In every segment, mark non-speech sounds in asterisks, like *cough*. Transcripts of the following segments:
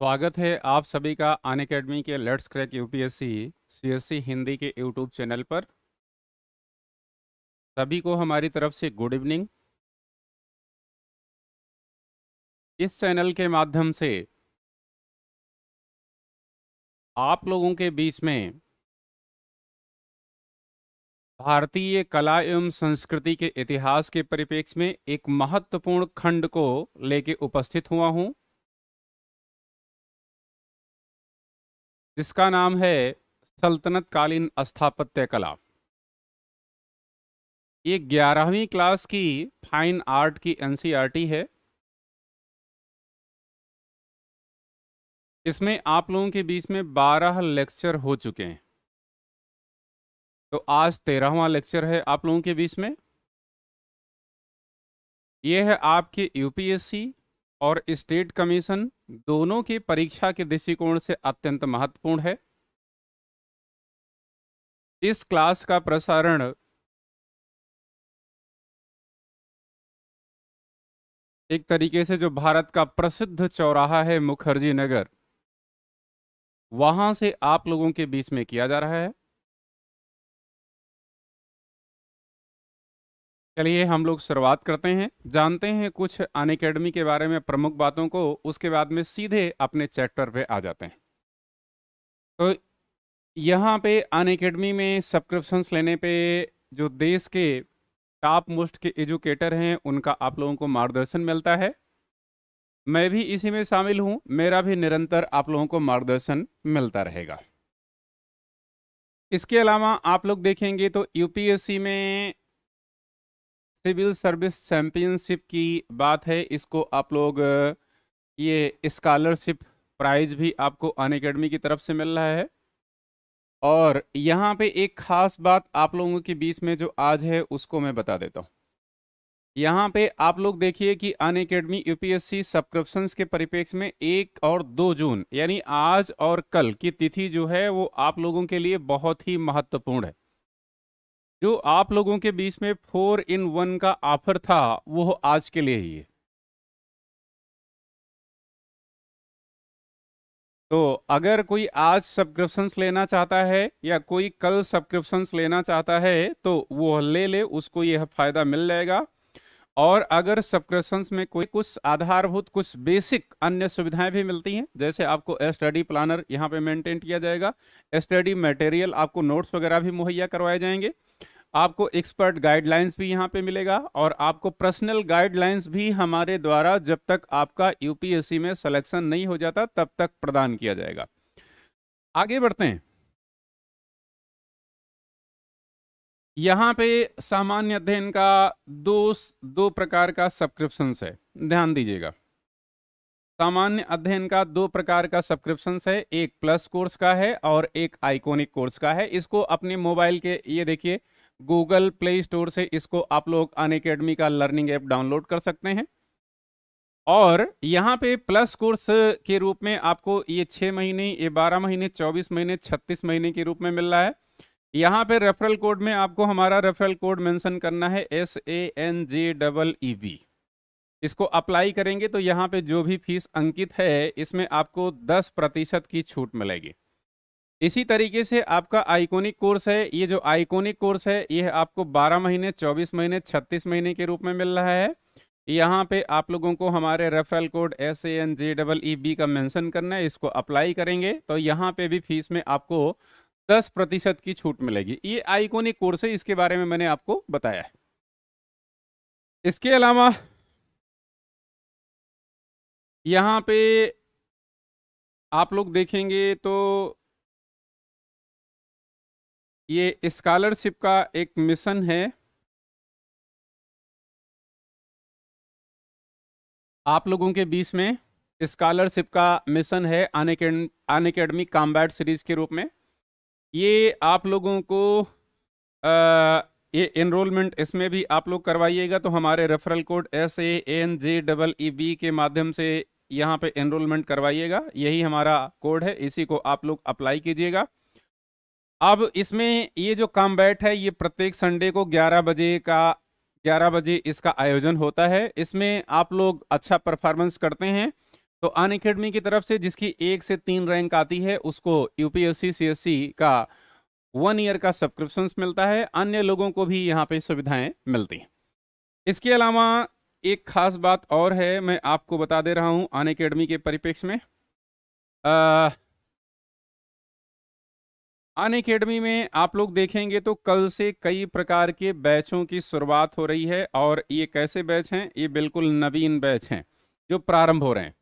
स्वागत है आप सभी का अन अकेडमी के let's crack UPSC CSC Hindi के यूट्यूब चैनल पर सभी को हमारी तरफ से गुड इवनिंग इस चैनल के माध्यम से आप लोगों के बीच में भारतीय कला एवं संस्कृति के इतिहास के परिप्रेक्ष्य में एक महत्वपूर्ण खंड को लेके उपस्थित हुआ हूं जिसका नाम है सल्तनत कालीन स्थापत्य कला ये ग्यारहवीं क्लास की फाइन आर्ट की एनसीईआरटी e है इसमें आप लोगों के बीच में बारह लेक्चर हो चुके हैं तो आज तेरहवा लेक्चर है आप लोगों के बीच में ये है आपके यूपीएससी और स्टेट कमीशन दोनों की परीक्षा के दृष्टिकोण से अत्यंत महत्वपूर्ण है इस क्लास का प्रसारण एक तरीके से जो भारत का प्रसिद्ध चौराहा है मुखर्जी नगर वहां से आप लोगों के बीच में किया जा रहा है चलिए हम लोग शुरुआत करते हैं जानते हैं कुछ अन अकेडमी के बारे में प्रमुख बातों को उसके बाद में सीधे अपने चैप्टर पे आ जाते हैं तो यहाँ पे अन अकेडमी में सब्सक्रिप्शंस लेने पे जो देश के टॉप मोस्ट के एजुकेटर हैं उनका आप लोगों को मार्गदर्शन मिलता है मैं भी इसी में शामिल हूँ मेरा भी निरंतर आप लोगों को मार्गदर्शन मिलता रहेगा इसके अलावा आप लोग देखेंगे तो यूपीएससी में सिविल सर्विस चैम्पियनशिप की बात है इसको आप लोग ये स्कॉलरशिप प्राइज भी आपको अन अकेडमी की तरफ से मिल रहा है और यहाँ पे एक ख़ास बात आप लोगों के बीच में जो आज है उसको मैं बता देता हूँ यहाँ पे आप लोग देखिए कि अन अकेडमी यूपीएससी सब्सक्रिप्शंस के परिपेक्ष में एक और दो जून यानी आज और कल की तिथि जो है वो आप लोगों के लिए बहुत ही महत्वपूर्ण है जो आप लोगों के बीच में फोर इन वन का ऑफर था वो आज के लिए ही है तो अगर कोई आज सब्सक्रिप्शंस लेना चाहता है या कोई कल सब्सक्रिप्शंस लेना चाहता है तो वो ले ले उसको यह फायदा मिल जाएगा और अगर सब्सक्रिप्शंस में कोई कुछ आधारभूत कुछ बेसिक अन्य सुविधाएं भी मिलती हैं जैसे आपको स्टडी प्लानर यहां पे मेंटेन किया जाएगा स्टडी मटेरियल आपको नोट्स वगैरह भी मुहैया करवाए जाएंगे आपको एक्सपर्ट गाइडलाइंस भी यहाँ पे मिलेगा और आपको पर्सनल गाइडलाइंस भी हमारे द्वारा जब तक आपका यूपीएससी में सिलेक्शन नहीं हो जाता तब तक प्रदान किया जाएगा आगे बढ़ते हैं यहाँ पे सामान्य अध्ययन का दो दो प्रकार का सब्सक्रिप्शन है ध्यान दीजिएगा सामान्य अध्ययन का दो प्रकार का सब्सक्रिप्शन है एक प्लस कोर्स का है और एक आइकोनिक कोर्स का है इसको अपने मोबाइल के ये देखिए गूगल प्ले स्टोर से इसको आप लोग अन अकेडमी का लर्निंग ऐप डाउनलोड कर सकते हैं और यहाँ पे प्लस कोर्स के रूप में आपको ये छः महीने ये बारह महीने चौबीस महीने छत्तीस महीने के रूप में मिल रहा है यहाँ पे रेफरल कोड में आपको हमारा रेफरल कोड मेंशन करना है S A N J double E B इसको अप्लाई करेंगे तो यहाँ पे जो भी फीस अंकित है इसमें आपको दस प्रतिशत की छूट मिलेगी इसी तरीके से आपका आइकोनिक कोर्स है ये जो आइकोनिक कोर्स है ये आपको 12 महीने 24 महीने 36 महीने के रूप में मिल रहा है यहाँ पे आप लोगों को हमारे referral code S A N J double E B का मेंशन करना है इसको अप्लाई करेंगे तो यहाँ पे भी फीस में आपको 10 प्रतिशत की छूट मिलेगी ये आइकोनिक कोर्स है इसके बारे में मैंने आपको बताया है इसके अलावा यहाँ पे आप लोग देखेंगे तो ये स्कॉलरशिप का एक मिशन है आप लोगों के बीच में स्कॉलरशिप का मिशन है अन अकेडमी कॉम्बैट सीरीज के रूप में ये आप लोगों को आ, ये इनरोलमेंट इसमें भी आप लोग करवाइएगा तो हमारे referral code S A N J double E B के माध्यम से यहाँ पे इनरोलमेंट करवाइएगा यही हमारा कोड है इसी को आप लोग अप्लाई कीजिएगा अब इसमें ये जो कॉम्बैट है ये प्रत्येक संडे को 11 बजे का 11 बजे इसका आयोजन होता है इसमें आप लोग अच्छा परफॉर्मेंस करते हैं तो अन अकेडमी की तरफ से जिसकी एक से तीन रैंक आती है उसको यूपीएससी सीएससी का वन ईयर का सब्सक्रिप्शन मिलता है अन्य लोगों को भी यहाँ पे सुविधाएं मिलती हैं इसके अलावा एक खास बात और है मैं आपको बता दे रहा हूँ अन अकेडमी के परिप्रेक्ष्य में आ, अन अकेडमी में आप लोग देखेंगे तो कल से कई प्रकार के बैचों की शुरुआत हो रही है और ये कैसे बैच हैं ये बिल्कुल नवीन बैच हैं जो प्रारंभ हो रहे हैं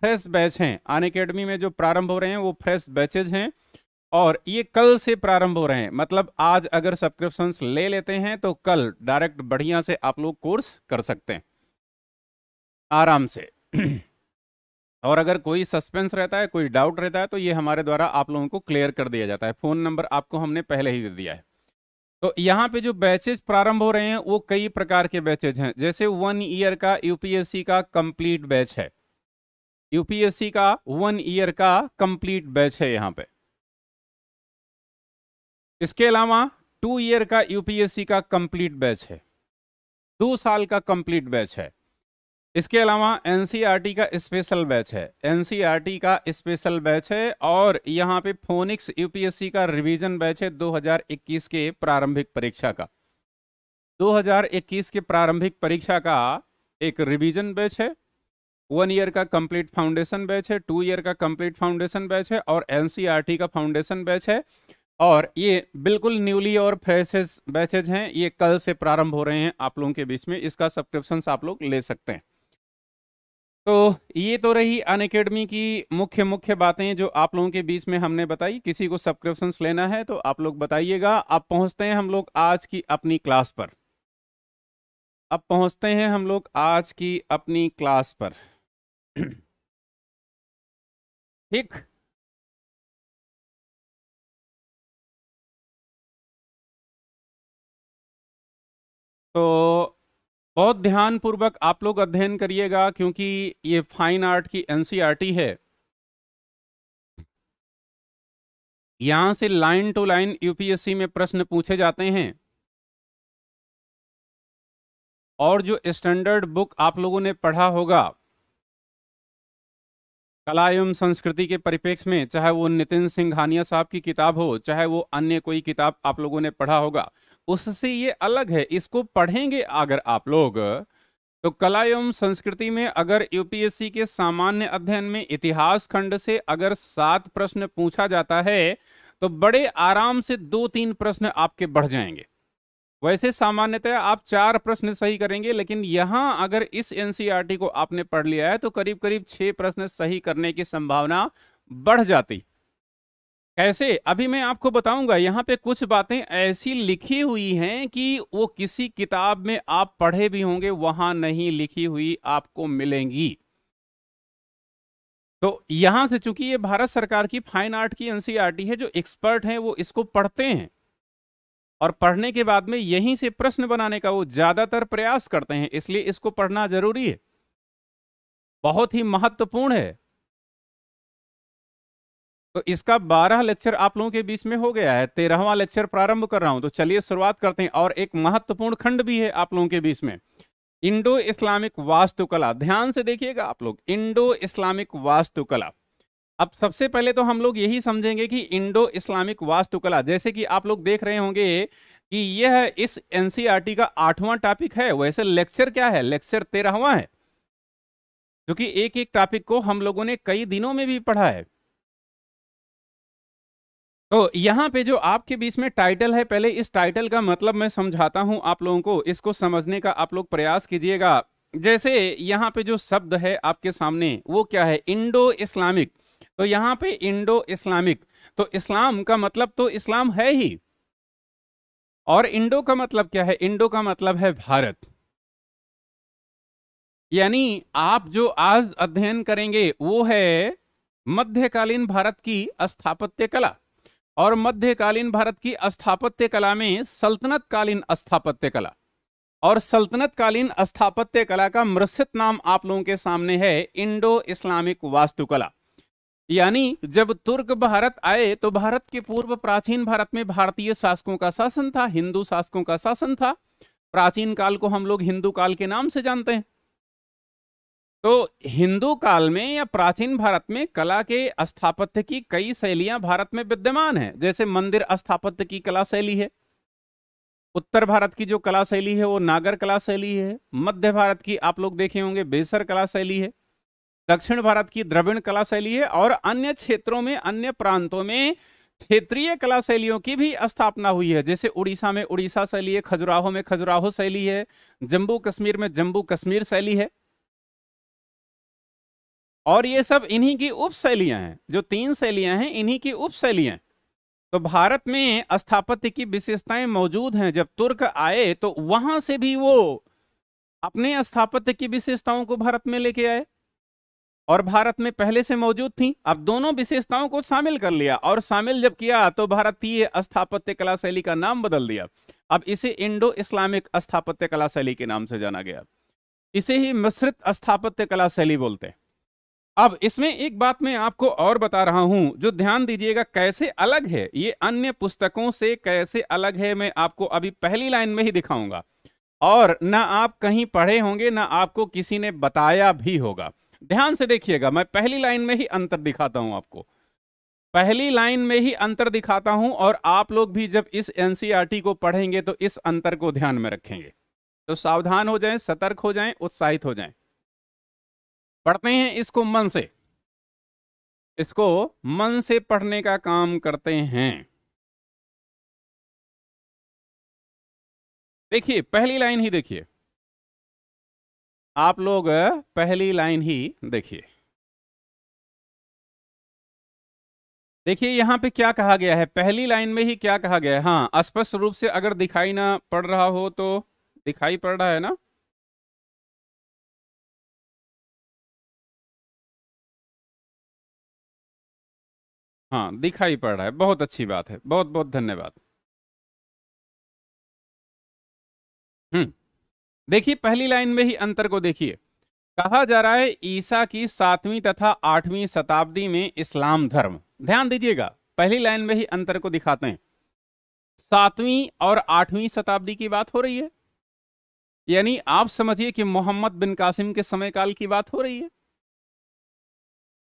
फ्रेश बैच हैं अन अकेडमी में जो प्रारंभ हो रहे हैं वो फ्रेश बैचेज हैं और ये कल से प्रारंभ हो रहे हैं मतलब आज अगर सब्सक्रिप्शंस ले लेते हैं तो कल डायरेक्ट बढ़िया से आप लोग कोर्स कर सकते हैं आराम से *clears throat* और अगर कोई सस्पेंस रहता है कोई डाउट रहता है तो ये हमारे द्वारा आप लोगों को क्लियर कर दिया जाता है फ़ोन नंबर आपको हमने पहले ही दे दिया है तो यहाँ पे जो बैचेज प्रारंभ हो रहे हैं वो कई प्रकार के बैचेज हैं जैसे वन ईयर का यूपीएससी का कंप्लीट बैच है यूपीएससी का वन ईयर का कंप्लीट बैच है यहाँ पे इसके अलावा टू ईयर का यूपीएससी का कंप्लीट बैच है दो साल का कंप्लीट बैच है इसके अलावा एनसीईआरटी e का स्पेशल बैच है एनसीईआरटी e का स्पेशल बैच है और यहाँ पे फोनिक्स यूपीएससी का रिवीजन बैच है 2021 के प्रारंभिक परीक्षा का 2021 के प्रारंभिक परीक्षा का एक रिवीजन बैच है वन ईयर का कंप्लीट फाउंडेशन बैच है टू ईयर का कंप्लीट फाउंडेशन बैच है और एन e का फाउंडेशन बैच है और ये बिल्कुल न्यूली और फ्रेशेज बैचेज हैं ये कल से प्रारंभ हो रहे हैं आप लोगों के बीच में इसका सब्सक्रिप्शन आप लोग ले सकते हैं तो ये तो रही अन अकेडमी की मुख्य मुख्य बातें जो आप लोगों के बीच में हमने बताई किसी को सब्सक्रिप्शन लेना है तो आप लोग बताइएगा अब पहुंचते हैं हम लोग आज की अपनी क्लास पर अब पहुंचते हैं हम लोग आज की अपनी क्लास पर ठीक तो बहुत ध्यान पूर्वक आप लोग अध्ययन करिएगा क्योंकि ये फाइन आर्ट की एनसीईआरटी e है यहां से लाइन टू लाइन यूपीएससी में प्रश्न पूछे जाते हैं और जो स्टैंडर्ड बुक आप लोगों ने पढ़ा होगा कला एवं संस्कृति के परिप्रेक्ष्य में चाहे वो नितिन सिंघानिया साहब की किताब हो चाहे वो अन्य कोई किताब आप लोगों ने पढ़ा होगा उससे ये अलग है इसको पढ़ेंगे अगर आप लोग तो कला एवं संस्कृति में अगर यूपीएससी के सामान्य अध्ययन में इतिहास खंड से अगर सात प्रश्न पूछा जाता है तो बड़े आराम से दो तीन प्रश्न आपके बढ़ जाएंगे वैसे सामान्यतः आप चार प्रश्न सही करेंगे लेकिन यहाँ अगर इस एनसीईआरटी को आपने पढ़ लिया है तो करीब करीब छह प्रश्न सही करने की संभावना बढ़ जाती कैसे अभी मैं आपको बताऊंगा यहाँ पे कुछ बातें ऐसी लिखी हुई हैं कि वो किसी किताब में आप पढ़े भी होंगे वहां नहीं लिखी हुई आपको मिलेंगी तो यहां से चूंकि ये भारत सरकार की फाइन आर्ट की एनसीईआरटी e है जो एक्सपर्ट हैं वो इसको पढ़ते हैं और पढ़ने के बाद में यहीं से प्रश्न बनाने का वो ज्यादातर प्रयास करते हैं इसलिए इसको पढ़ना जरूरी है बहुत ही महत्वपूर्ण है तो इसका बारह लेक्चर आप लोगों के बीच में हो गया है तेरहवा लेक्चर प्रारंभ कर रहा हूं तो चलिए शुरुआत करते हैं और एक महत्वपूर्ण खंड भी है आप लोगों के बीच में इंडो इस्लामिक वास्तुकला ध्यान से देखिएगा आप लोग इंडो इस्लामिक वास्तुकला अब सबसे पहले तो हम लोग यही समझेंगे कि इंडो इस्लामिक वास्तुकला जैसे कि आप लोग देख रहे होंगे कि यह इस एनसीईआरटी e का आठवां टॉपिक है वैसे लेक्चर क्या है लेक्चर तेरहवा है क्योंकि एक एक टॉपिक को हम लोगों ने कई दिनों में भी पढ़ा है तो यहाँ पे जो आपके बीच में टाइटल है पहले इस टाइटल का मतलब मैं समझाता हूँ आप लोगों को इसको समझने का आप लोग प्रयास कीजिएगा जैसे यहाँ पे जो शब्द है आपके सामने वो क्या है इंडो इस्लामिक तो यहाँ पे इंडो इस्लामिक तो इस्लाम का मतलब तो इस्लाम है ही और इंडो का मतलब क्या है इंडो का मतलब है भारत यानी आप जो आज अध्ययन करेंगे वो है मध्यकालीन भारत की स्थापत्य कला और मध्यकालीन भारत की स्थापत्य कला में सल्तनत कालीन स्थापत्य कला और सल्तनत कालीन स्थापत्य कला का मृसित नाम आप लोगों के सामने है इंडो इस्लामिक वास्तुकला यानी जब तुर्क भारत आए तो भारत के पूर्व प्राचीन भारत में भारतीय शासकों का शासन था हिंदू शासकों का शासन था प्राचीन काल को हम लोग हिंदू काल के नाम से जानते हैं तो हिंदू काल में या प्राचीन भारत में कला के स्थापत्य की कई शैलियां भारत में विद्यमान है जैसे मंदिर स्थापत्य की कला शैली है उत्तर भारत की जो कला शैली है वो नागर कला शैली है मध्य भारत की आप लोग देखे होंगे बेसर कला शैली है दक्षिण भारत की द्रविण कला शैली है और अन्य क्षेत्रों में अन्य प्रांतों में क्षेत्रीय कला शैलियों की भी स्थापना हुई है जैसे उड़ीसा में उड़ीसा शैली है खजुराहो में खजुराहो शैली है जम्मू कश्मीर में जम्मू कश्मीर शैली है और ये सब इन्हीं की उप शैलियां हैं जो तीन शैलियां हैं इन्हीं की उप शैलियां तो भारत में स्थापत्य की विशेषताएं मौजूद हैं जब तुर्क आए तो वहां से भी वो अपने स्थापत्य की विशेषताओं को भारत में लेके आए और भारत में पहले से मौजूद थी अब दोनों विशेषताओं को शामिल कर लिया और शामिल जब किया तो भारतीय स्थापत्य कला शैली का नाम बदल दिया अब इसे इंडो इस्लामिक स्थापत्य कला शैली के नाम से जाना गया इसे ही मिश्रित स्थापत्य कला शैली बोलते हैं अब इसमें एक बात मैं आपको और बता रहा हूं जो ध्यान दीजिएगा कैसे अलग है ये अन्य पुस्तकों से कैसे अलग है मैं आपको अभी पहली लाइन में ही दिखाऊंगा और ना आप कहीं पढ़े होंगे ना आपको किसी ने बताया भी होगा ध्यान से देखिएगा मैं पहली लाइन में ही अंतर दिखाता हूं आपको पहली लाइन में ही अंतर दिखाता हूं और आप लोग भी जब इस एनसीईआरटी e को पढ़ेंगे तो इस अंतर को ध्यान में रखेंगे तो सावधान हो जाएं सतर्क हो जाएं उत्साहित हो जाएं पढ़ते हैं इसको मन से इसको मन से पढ़ने का काम करते हैं देखिए पहली लाइन ही देखिए आप लोग पहली लाइन ही देखिए देखिए यहां पे क्या कहा गया है पहली लाइन में ही क्या कहा गया है हाँ स्पष्ट रूप से अगर दिखाई ना पड़ रहा हो तो दिखाई पड़ रहा है ना हाँ दिखाई पड़ रहा है बहुत अच्छी बात है बहुत बहुत धन्यवाद हम्म देखिए पहली लाइन में ही अंतर को देखिए कहा जा रहा है ईसा की सातवीं तथा आठवीं शताब्दी में इस्लाम धर्म ध्यान दीजिएगा पहली लाइन में ही अंतर को दिखाते हैं सातवीं और आठवीं शताब्दी की बात हो रही है यानी आप समझिए कि मोहम्मद बिन कासिम के समय काल की बात हो रही है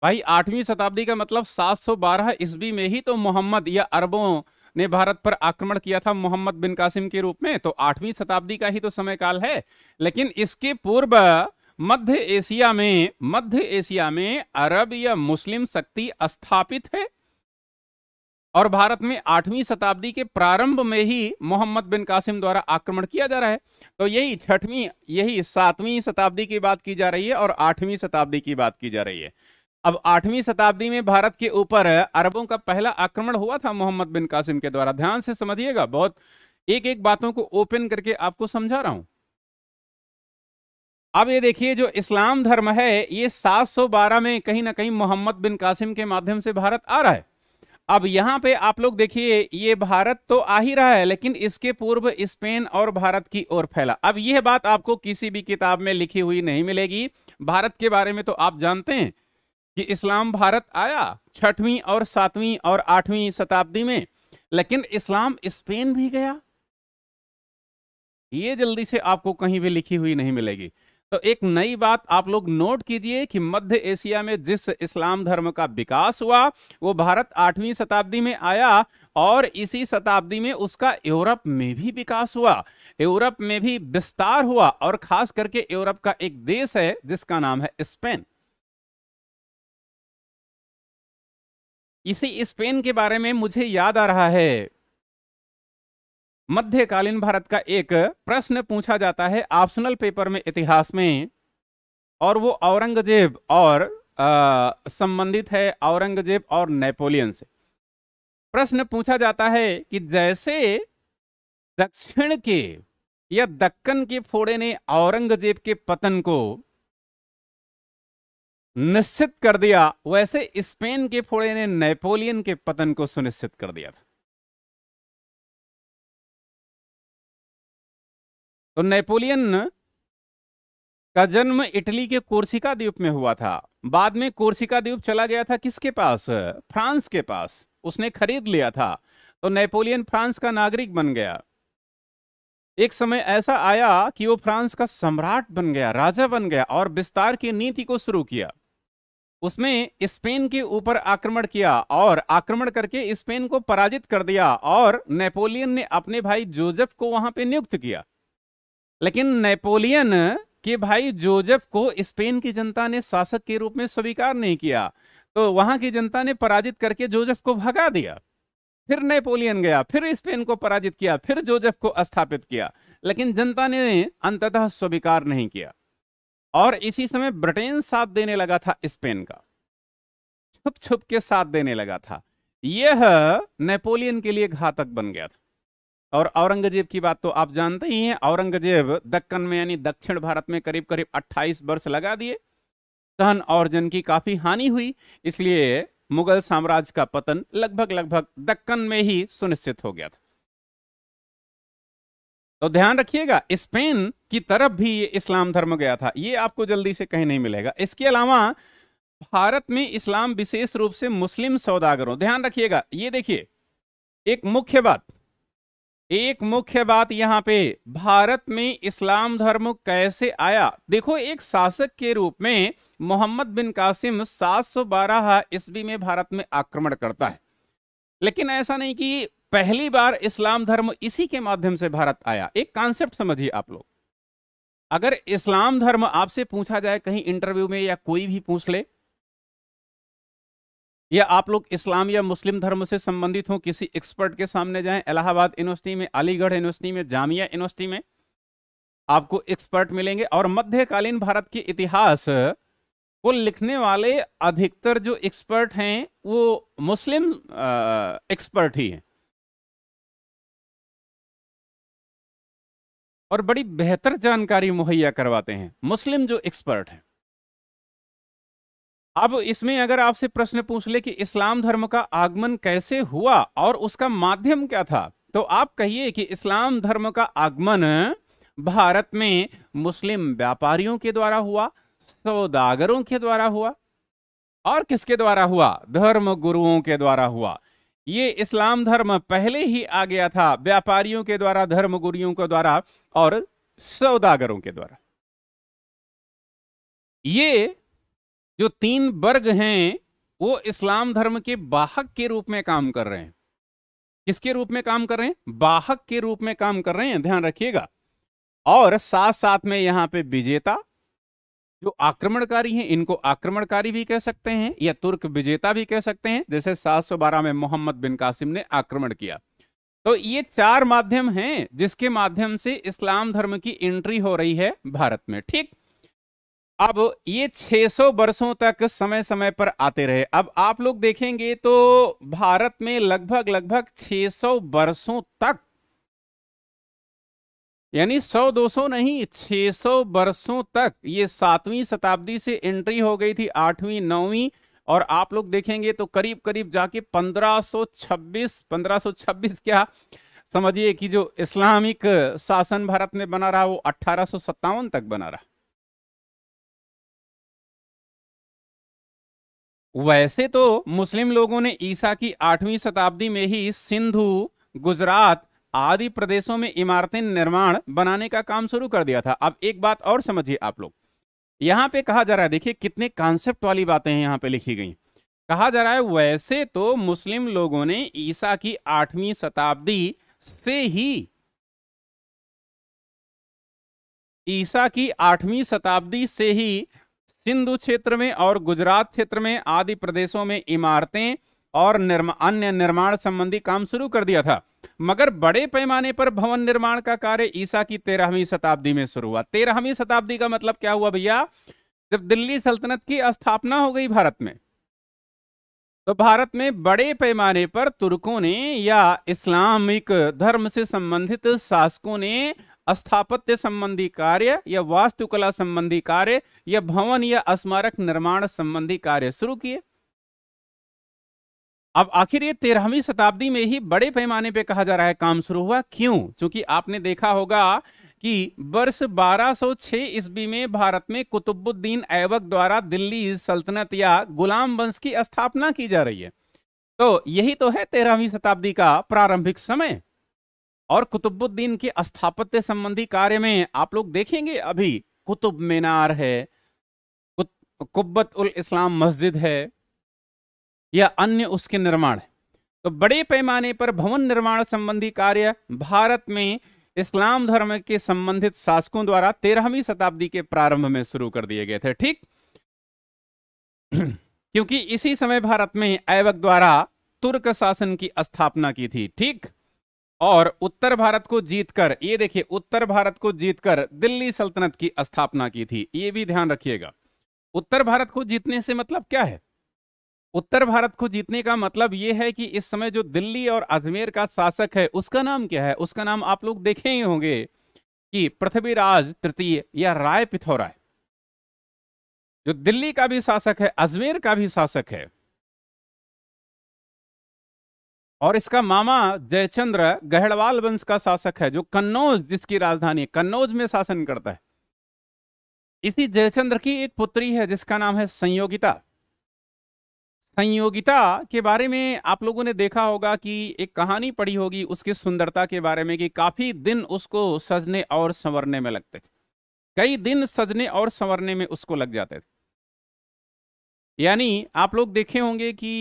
भाई आठवीं शताब्दी का मतलब 712 ईस्वी में ही तो मोहम्मद या अरबों ने भारत पर आक्रमण किया था मोहम्मद बिन कासिम के रूप में तो आठवीं शताब्दी का ही तो समय काल है लेकिन इसके पूर्व मध्य एशिया में मध्य एशिया में अरब या मुस्लिम शक्ति स्थापित है और भारत में आठवीं शताब्दी के प्रारंभ में ही मोहम्मद बिन कासिम द्वारा आक्रमण किया जा रहा है तो यही छठवीं यही सातवीं शताब्दी की बात की जा रही है और आठवीं शताब्दी की बात की जा रही है अब आठवीं शताब्दी में भारत के ऊपर अरबों का पहला आक्रमण हुआ था मोहम्मद बिन कासिम के द्वारा ध्यान से समझिएगा बहुत एक एक बातों को ओपन करके आपको समझा रहा हूं अब ये देखिए जो इस्लाम धर्म है ये 712 में कहीं ना कहीं मोहम्मद बिन कासिम के माध्यम से भारत आ रहा है अब यहां पे आप लोग देखिए ये भारत तो आ ही रहा है लेकिन इसके पूर्व स्पेन और भारत की ओर फैला अब यह बात आपको किसी भी किताब में लिखी हुई नहीं मिलेगी भारत के बारे में तो आप जानते हैं कि इस्लाम भारत आया छठवीं और सातवीं और आठवीं शताब्दी में लेकिन इस्लाम स्पेन भी गया ये जल्दी से आपको कहीं भी लिखी हुई नहीं मिलेगी तो एक नई बात आप लोग नोट कीजिए कि मध्य एशिया में जिस इस्लाम धर्म का विकास हुआ वो भारत आठवीं शताब्दी में आया और इसी शताब्दी में उसका यूरोप में भी विकास हुआ यूरोप में भी विस्तार हुआ और खास करके यूरोप का एक देश है जिसका नाम है स्पेन इसी स्पेन के बारे में मुझे याद आ रहा है मध्यकालीन भारत का एक प्रश्न पूछा जाता है ऑप्शनल पेपर में इतिहास में और वो औरंगजेब और संबंधित है औरंगजेब और नेपोलियन से प्रश्न पूछा जाता है कि जैसे दक्षिण के या दक्कन के फोड़े ने औरंगजेब के पतन को निश्चित कर दिया वैसे स्पेन के फोड़े ने नेपोलियन के पतन को सुनिश्चित कर दिया था तो नेपोलियन का जन्म इटली के कोर्सिका द्वीप में हुआ था बाद में कोर्सिका द्वीप चला गया था किसके पास फ्रांस के पास उसने खरीद लिया था तो नेपोलियन फ्रांस का नागरिक बन गया एक समय ऐसा आया कि वो फ्रांस का सम्राट बन गया राजा बन गया और विस्तार की नीति को शुरू किया उसमें स्पेन के ऊपर आक्रमण किया और आक्रमण करके स्पेन को पराजित कर दिया और नेपोलियन ने अपने भाई जोजेफ को वहां पे नियुक्त किया लेकिन नेपोलियन के भाई जोजेफ को स्पेन की जनता ने शासक के रूप में स्वीकार नहीं किया तो वहां की जनता ने पराजित करके जोजेफ को भगा दिया फिर नेपोलियन गया फिर स्पेन को पराजित किया फिर जोजेफ को स्थापित किया लेकिन जनता ने अंततः स्वीकार नहीं किया और इसी समय ब्रिटेन साथ देने लगा था स्पेन का छुप छुप के साथ देने लगा था यह नेपोलियन के लिए घातक बन गया था और औरंगजेब की बात तो आप जानते ही हैं औरंगजेब दक्कन में यानी दक्षिण भारत में करीब करीब 28 वर्ष लगा दिए धन और जन की काफी हानि हुई इसलिए मुगल साम्राज्य का पतन लगभग लगभग दक्कन में ही सुनिश्चित हो गया था तो ध्यान रखिएगा स्पेन की तरफ भी ये इस्लाम धर्म गया था ये आपको जल्दी से कहीं नहीं मिलेगा इसके अलावा भारत में इस्लाम विशेष रूप से मुस्लिम सौदागरों ध्यान रखिएगा ये देखिए एक मुख्य बात एक मुख्य बात यहां पे भारत में इस्लाम धर्म कैसे आया देखो एक शासक के रूप में मोहम्मद बिन कासिम 712 सौ ईस्वी में भारत में आक्रमण करता है लेकिन ऐसा नहीं कि पहली बार इस्लाम धर्म इसी के माध्यम से भारत आया एक कॉन्सेप्ट समझिए आप लोग अगर इस्लाम धर्म आपसे पूछा जाए कहीं इंटरव्यू में या कोई भी पूछ ले या आप लोग इस्लाम या मुस्लिम धर्म से संबंधित हो किसी एक्सपर्ट के सामने जाएं इलाहाबाद यूनिवर्सिटी में अलीगढ़ यूनिवर्सिटी में जामिया यूनिवर्सिटी में आपको एक्सपर्ट मिलेंगे और मध्यकालीन भारत के इतिहास को लिखने वाले अधिकतर जो एक्सपर्ट हैं वो मुस्लिम एक्सपर्ट ही हैं और बड़ी बेहतर जानकारी मुहैया करवाते हैं मुस्लिम जो एक्सपर्ट हैं अब इसमें अगर आपसे प्रश्न पूछ ले कि इस्लाम धर्म का आगमन कैसे हुआ और उसका माध्यम क्या था तो आप कहिए कि इस्लाम धर्म का आगमन भारत में मुस्लिम व्यापारियों के द्वारा हुआ सौदागरों के द्वारा हुआ और किसके द्वारा हुआ धर्म गुरुओं के द्वारा हुआ ये इस्लाम धर्म पहले ही आ गया था व्यापारियों के द्वारा धर्म गुरुओं के द्वारा और सौदागरों के द्वारा ये जो तीन वर्ग हैं वो इस्लाम धर्म के बाहक के रूप में काम कर रहे हैं किसके रूप में काम कर रहे हैं बाहक के रूप में काम कर रहे हैं ध्यान रखिएगा और साथ साथ में यहां पे विजेता जो आक्रमणकारी हैं इनको आक्रमणकारी भी कह सकते हैं या तुर्क विजेता भी कह सकते हैं जैसे 712 में मोहम्मद बिन कासिम ने आक्रमण किया तो ये चार माध्यम हैं जिसके माध्यम से इस्लाम धर्म की एंट्री हो रही है भारत में ठीक अब ये 600 वर्षों तक समय समय पर आते रहे अब आप लोग देखेंगे तो भारत में लगभग लगभग 600 वर्षों तक यानी 100-200 नहीं 600 वर्षों तक ये सातवीं शताब्दी से एंट्री हो गई थी आठवीं नौवीं और आप लोग देखेंगे तो करीब करीब जाके 1526 1526 क्या समझिए कि जो इस्लामिक शासन भारत में बना रहा वो अठारह तक बना रहा वैसे तो मुस्लिम लोगों ने ईसा की आठवीं शताब्दी में ही सिंधु गुजरात आदि प्रदेशों में इमारतें निर्माण बनाने का काम शुरू कर दिया था अब एक बात और समझिए आप लोग यहाँ पे कहा जा रहा है देखिए कितने कॉन्सेप्ट वाली बातें हैं यहाँ पे लिखी गई कहा जा रहा है वैसे तो मुस्लिम लोगों ने ईसा की आठवीं शताब्दी से ही ईसा की आठवीं शताब्दी से ही सिंधु क्षेत्र में और गुजरात क्षेत्र में आदि प्रदेशों में इमारतें और निर्मा, अन्य निर्माण संबंधी काम शुरू कर दिया था मगर बड़े पैमाने पर भवन निर्माण का कार्य ईसा की तेरहवीं शताब्दी में शुरू हुआ तेरहवीं शताब्दी का मतलब क्या हुआ भैया जब दिल्ली सल्तनत की स्थापना हो गई भारत में तो भारत में बड़े पैमाने पर तुर्कों ने या इस्लामिक धर्म से संबंधित शासकों ने स्थापत्य संबंधी कार्य या वास्तुकला संबंधी कार्य या भवन या स्मारक निर्माण संबंधी कार्य शुरू किए अब आखिर ये तेरहवीं शताब्दी में ही बड़े पैमाने पे कहा जा रहा है काम शुरू हुआ क्यों क्योंकि आपने देखा होगा कि वर्ष 1206 ईस्वी में भारत में कुतुबुद्दीन ऐबक द्वारा दिल्ली सल्तनत या गुलाम वंश की स्थापना की जा रही है तो यही तो है तेरहवीं शताब्दी का प्रारंभिक समय और कुतुबुद्दीन के स्थापत्य संबंधी कार्य में आप लोग देखेंगे अभी कुतुब मीनार है कुब्बत उल इस्लाम मस्जिद है या अन्य उसके निर्माण तो बड़े पैमाने पर भवन निर्माण संबंधी कार्य भारत में इस्लाम धर्म के संबंधित शासकों द्वारा तेरहवीं शताब्दी के प्रारंभ में शुरू कर दिए गए थे ठीक *clears throat* क्योंकि इसी समय भारत में ऐवक द्वारा तुर्क शासन की स्थापना की थी ठीक और उत्तर भारत को जीतकर ये देखिए उत्तर भारत को जीतकर दिल्ली सल्तनत की स्थापना की थी ये भी ध्यान रखिएगा उत्तर भारत को जीतने से मतलब क्या है उत्तर भारत को जीतने का मतलब ये है कि इस समय जो दिल्ली और अजमेर का शासक है उसका नाम क्या है उसका नाम आप लोग देखे ही होंगे कि पृथ्वीराज तृतीय या राय पिथौरा जो दिल्ली का भी शासक है अजमेर का भी शासक है और इसका मामा जयचंद्र गहड़वाल वंश का शासक है जो कन्नौज जिसकी राजधानी कन्नौज में शासन करता है इसी जयचंद्र की एक पुत्री है जिसका नाम है संयोगिता संयोगिता के बारे में आप लोगों ने देखा होगा कि एक कहानी पढ़ी होगी उसकी सुंदरता के बारे में कि काफी दिन उसको सजने और संवरने में लगते थे कई दिन सजने और संवरने में उसको लग जाते थे यानी आप लोग देखे होंगे कि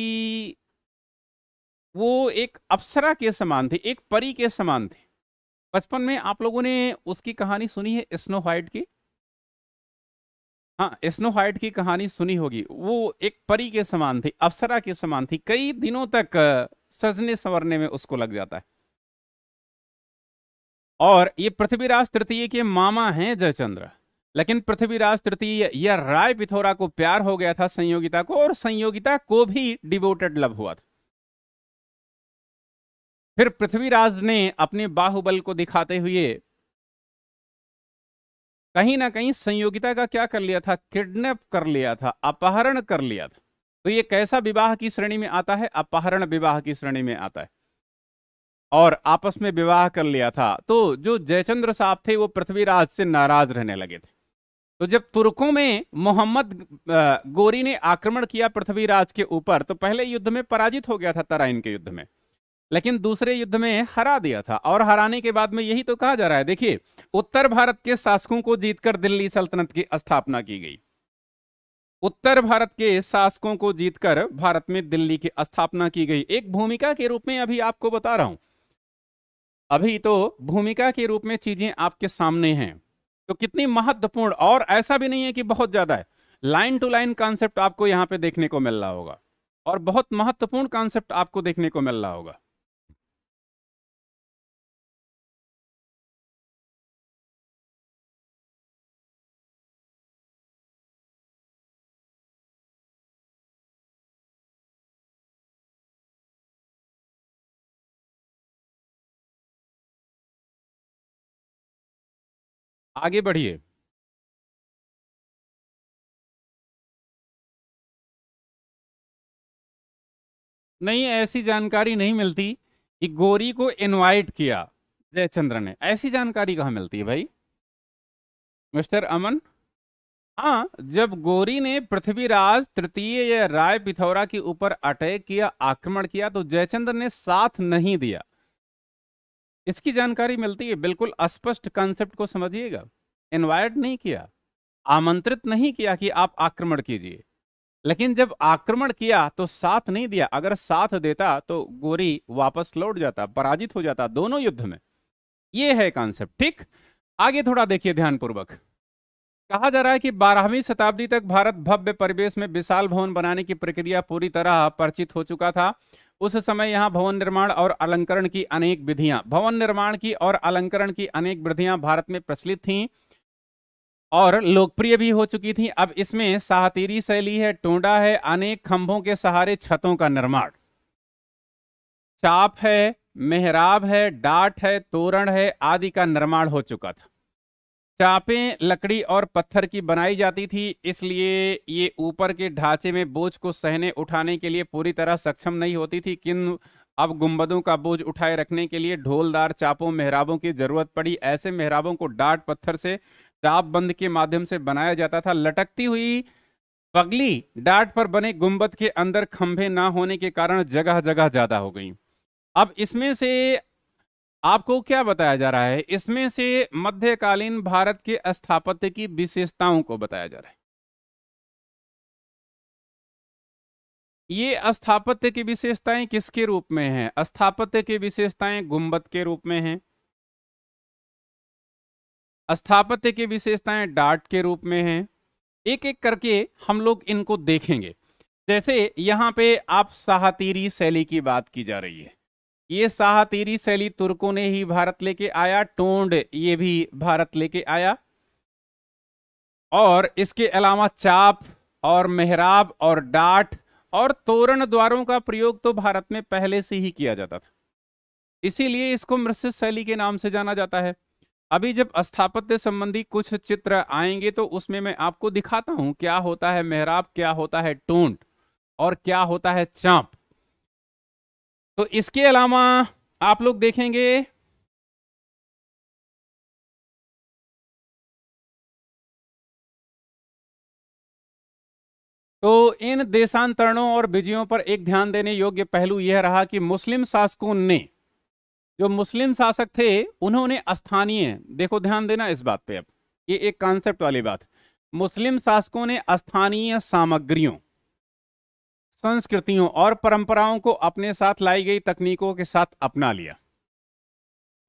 वो एक अप्सरा के समान थे एक परी के समान थे बचपन में आप लोगों ने उसकी कहानी सुनी है स्नो वाइट की हाँ स्नो हाइट की कहानी सुनी होगी वो एक परी के समान थी अप्सरा के समान थी कई दिनों तक सजने संवरने में उसको लग जाता है और ये पृथ्वीराज तृतीय के मामा हैं जयचंद्र लेकिन पृथ्वीराज तृतीय या राय पिथौरा को प्यार हो गया था संयोगिता को और संयोगिता को भी डिवोटेड लव हुआ था फिर पृथ्वीराज ने अपने बाहुबल को दिखाते हुए कहीं ना कहीं संयोगिता का क्या कर लिया था किडनैप कर लिया था अपहरण कर लिया था तो ये कैसा विवाह की श्रेणी में आता है अपहरण विवाह की श्रेणी में आता है और आपस में विवाह कर लिया था तो जो जयचंद्र साहब थे वो पृथ्वीराज से नाराज रहने लगे थे तो जब तुर्कों में मोहम्मद गोरी ने आक्रमण किया पृथ्वीराज के ऊपर तो पहले युद्ध में पराजित हो गया था तराइन के युद्ध में लेकिन दूसरे युद्ध में हरा दिया था और हराने के बाद में यही तो कहा जा रहा है देखिए उत्तर भारत के शासकों को जीतकर दिल्ली सल्तनत की स्थापना की गई उत्तर भारत के शासकों को जीतकर भारत में दिल्ली की स्थापना की गई एक भूमिका के रूप में अभी आपको बता रहा हूं अभी तो भूमिका के रूप में चीजें आपके सामने हैं तो कितनी महत्वपूर्ण और ऐसा भी नहीं है कि बहुत ज्यादा है लाइन टू लाइन कॉन्सेप्ट आपको यहां पे देखने को मिल रहा होगा और बहुत महत्वपूर्ण कॉन्सेप्ट आपको देखने को मिल रहा होगा आगे बढ़िए नहीं ऐसी जानकारी नहीं मिलती कि गोरी को इनवाइट किया जयचंद्र ने ऐसी जानकारी कहा मिलती है भाई मिस्टर अमन हाँ जब गोरी ने पृथ्वीराज तृतीय या राय पिथौरा के ऊपर अटैक किया आक्रमण किया तो जयचंद्र ने साथ नहीं दिया इसकी जानकारी मिलती है बिल्कुल अस्पष्ट कॉन्सेप्ट को समझिएगा इनवाइट नहीं किया आमंत्रित नहीं किया कि आप आक्रमण कीजिए लेकिन जब आक्रमण किया तो साथ नहीं दिया अगर साथ देता तो गोरी वापस लौट जाता पराजित हो जाता दोनों युद्ध में यह है कॉन्सेप्ट ठीक आगे थोड़ा देखिए ध्यानपूर्वक कहा जा रहा है कि बारहवीं शताब्दी तक भारत भव्य परिवेश में विशाल भवन बनाने की प्रक्रिया पूरी तरह परिचित हो चुका था उस समय यहाँ भवन निर्माण और अलंकरण की अनेक विधियां भवन निर्माण की और अलंकरण की अनेक विधियां भारत में प्रचलित थीं और लोकप्रिय भी हो चुकी थी अब इसमें साहतीरी शैली है टोंडा है अनेक खंभों के सहारे छतों का निर्माण चाप है मेहराब है डाट है तोरण है आदि का निर्माण हो चुका था चापें लकड़ी और पत्थर की बनाई जाती थी इसलिए ये ऊपर के ढांचे में बोझ को सहने उठाने के लिए पूरी तरह सक्षम नहीं होती थी किन अब गुम्बदों का बोझ उठाए रखने के लिए ढोलदार चापों मेहराबों की जरूरत पड़ी ऐसे मेहराबों को डाट पत्थर से चाप बंद के माध्यम से बनाया जाता था लटकती हुई पगली डाट पर बने गुम्बद के अंदर खंभे ना होने के कारण जगह जगह ज्यादा हो गई अब इसमें से आपको क्या बताया जा रहा है इसमें से मध्यकालीन भारत के स्थापत्य की विशेषताओं को बताया जा रहा है ये स्थापत्य की विशेषताएं किसके रूप में हैं स्थापत्य की विशेषताएं गुंबद के रूप में हैं स्थापत्य की विशेषताएं डाट के रूप में हैं एक एक करके हम लोग इनको देखेंगे जैसे यहां पे आप साहतीरी शैली की बात की जा रही है ये शाह तेरी शैली तुर्कों ने ही भारत लेके आया टोंड ये भी भारत लेके आया और इसके अलावा चाप और मेहराब और डाट और तोरण द्वारों का प्रयोग तो भारत में पहले से ही किया जाता था इसीलिए इसको मृत शैली के नाम से जाना जाता है अभी जब स्थापत्य संबंधी कुछ चित्र आएंगे तो उसमें मैं आपको दिखाता हूं क्या होता है मेहराब क्या होता है टोंड और क्या होता है चाप तो इसके अलावा आप लोग देखेंगे तो इन देशांतरणों और विजयों पर एक ध्यान देने योग्य पहलू यह रहा कि मुस्लिम शासकों ने जो मुस्लिम शासक थे उन्होंने स्थानीय देखो ध्यान देना इस बात पे अब ये एक कॉन्सेप्ट वाली बात मुस्लिम शासकों ने स्थानीय सामग्रियों संस्कृतियों और परंपराओं को अपने साथ लाई गई तकनीकों के साथ अपना लिया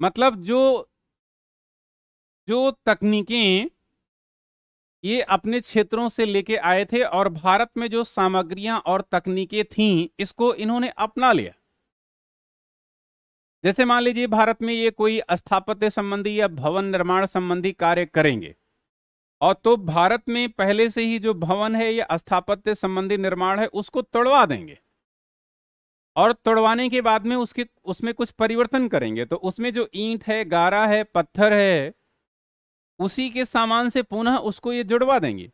मतलब जो जो तकनीकें ये अपने क्षेत्रों से लेके आए थे और भारत में जो सामग्रियां और तकनीकें थीं इसको इन्होंने अपना लिया जैसे मान लीजिए भारत में ये कोई स्थापत्य संबंधी या भवन निर्माण संबंधी कार्य करेंगे और तो भारत में पहले से ही जो भवन है या स्थापत्य संबंधी निर्माण है उसको तोड़वा देंगे और तोड़वाने के बाद में उसके उसमें कुछ परिवर्तन करेंगे तो उसमें जो ईंट है गारा है पत्थर है उसी के सामान से पुनः उसको ये जुड़वा देंगे